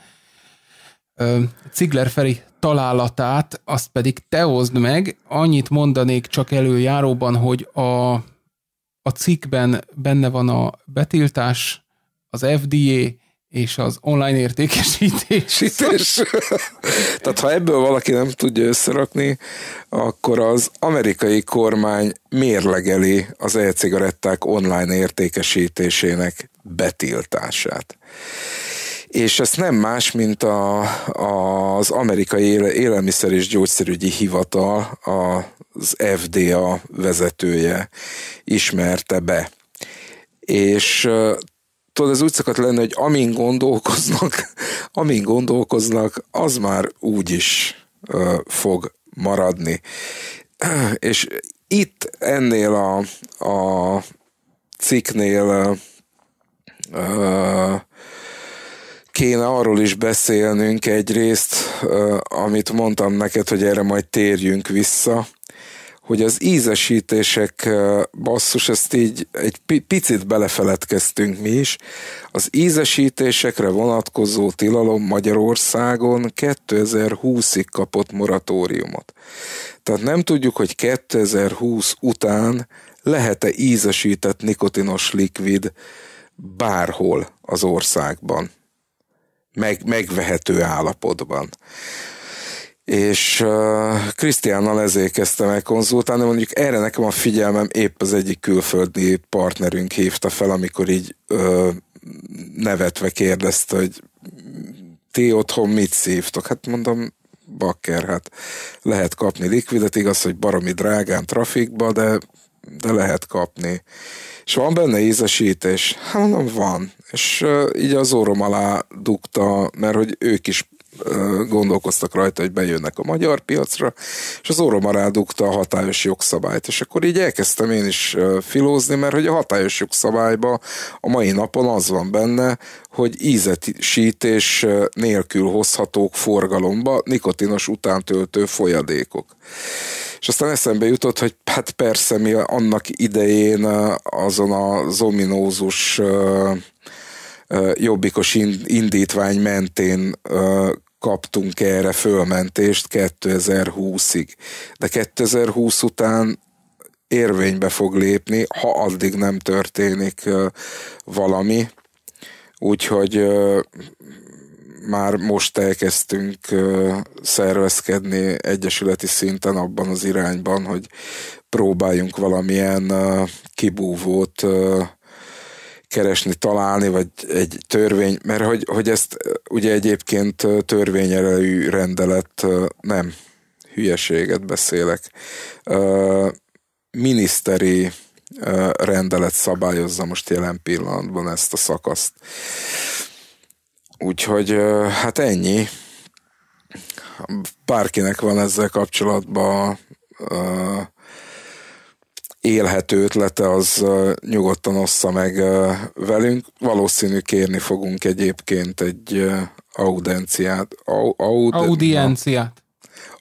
Cigler Feri találatát, azt pedig te hozd meg. Annyit mondanék csak előjáróban, hogy a, a cikkben benne van a betiltás, az FDA, és az online értékesítés. Értés. Tehát ha ebből valaki nem tudja összerakni, akkor az amerikai kormány mérlegeli az e-cigaretták online értékesítésének betiltását. És ez nem más, mint a, a, az amerikai éle, élelmiszer és gyógyszerügyi hivatal, az FDA vezetője ismerte be. És tudod, szóval ez úgy szokott lenni, hogy amin gondolkoznak, amin gondolkoznak, az már úgy is ö, fog maradni. És itt ennél a, a cikknél ö, kéne arról is beszélnünk egyrészt, ö, amit mondtam neked, hogy erre majd térjünk vissza, hogy az ízesítések, basszus, ezt így egy picit belefeledkeztünk mi is, az ízesítésekre vonatkozó tilalom Magyarországon 2020-ig kapott moratóriumot. Tehát nem tudjuk, hogy 2020 után lehet-e ízesített nikotinos likvid bárhol az országban, meg, megvehető állapotban és Krisztiánnal uh, ezért kezdtem el konzultálni, mondjuk erre nekem a figyelmem épp az egyik külföldi partnerünk hívta fel, amikor így ö, uh, nevetve kérdezte, hogy ti otthon mit szívtok? Hát mondom, bakker, hát lehet kapni likvidet, igaz, hogy baromi drágán trafikba, de, de lehet kapni. És van benne ízesítés? Hát mondom, van. És uh, így az orrom alá dugta, mert hogy ők is gondolkoztak rajta, hogy bejönnek a magyar piacra, és az alá dugta a hatályos jogszabályt. És akkor így elkezdtem én is filózni, mert hogy a hatályos jogszabályba a mai napon az van benne, hogy ízetítés nélkül hozhatók forgalomba nikotinos utántöltő folyadékok. És aztán eszembe jutott, hogy hát persze mi annak idején azon a zominózus jobbikos indítvány mentén kaptunk erre fölmentést 2020-ig. De 2020 után érvénybe fog lépni, ha addig nem történik valami. Úgyhogy már most elkezdtünk szervezkedni egyesületi szinten abban az irányban, hogy próbáljunk valamilyen kibúvót keresni, találni, vagy egy törvény, mert hogy, hogy ezt ugye egyébként törvényelejű rendelet nem hülyeséget beszélek. Miniszteri rendelet szabályozza most jelen pillanatban ezt a szakaszt. Úgyhogy hát ennyi. Bárkinek van ezzel kapcsolatban élhető ötlete, az nyugodtan ossza meg velünk. Valószínű kérni fogunk egyébként egy audenciát. aud, audienciát.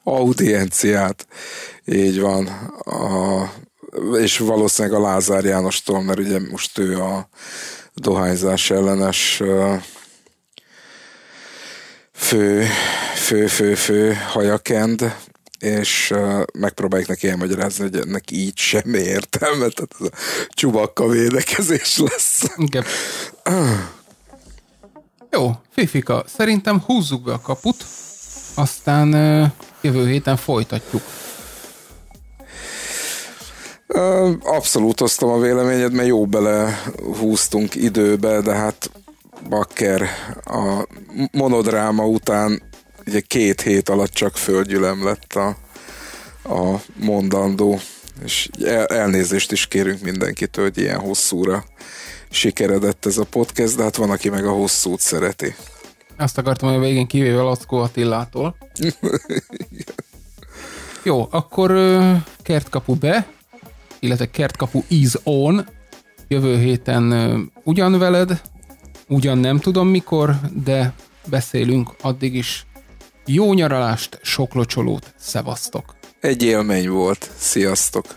Audienciát. Így van. A, és valószínűleg a Lázár Jánostól, mert ugye most ő a dohányzás ellenes fő, fő, fő, fő hajakend, és uh, megpróbáljuk neki elmagyarázni, hogy ennek így semmi értelme, tehát ez a csubakka védekezés lesz. Igen. Jó, Fifika, szerintem húzzuk be a kaput, aztán uh, jövő héten folytatjuk. abszolút osztom a véleményed, mert jó bele húztunk időbe, de hát bakker a monodráma után ugye két hét alatt csak földgyülem lett a, a mondandó, és el, elnézést is kérünk mindenkitől, hogy ilyen hosszúra sikeredett ez a podcast, de hát van, aki meg a hosszút szereti. Azt akartam, hogy a végén kivéve Lackó Attilától. Jó, akkor kertkapu be, illetve kertkapu is on. Jövő héten ugyan veled, ugyan nem tudom mikor, de beszélünk addig is jó nyaralást, sok locsolót, szevasztok! Egy élmény volt. Sziasztok!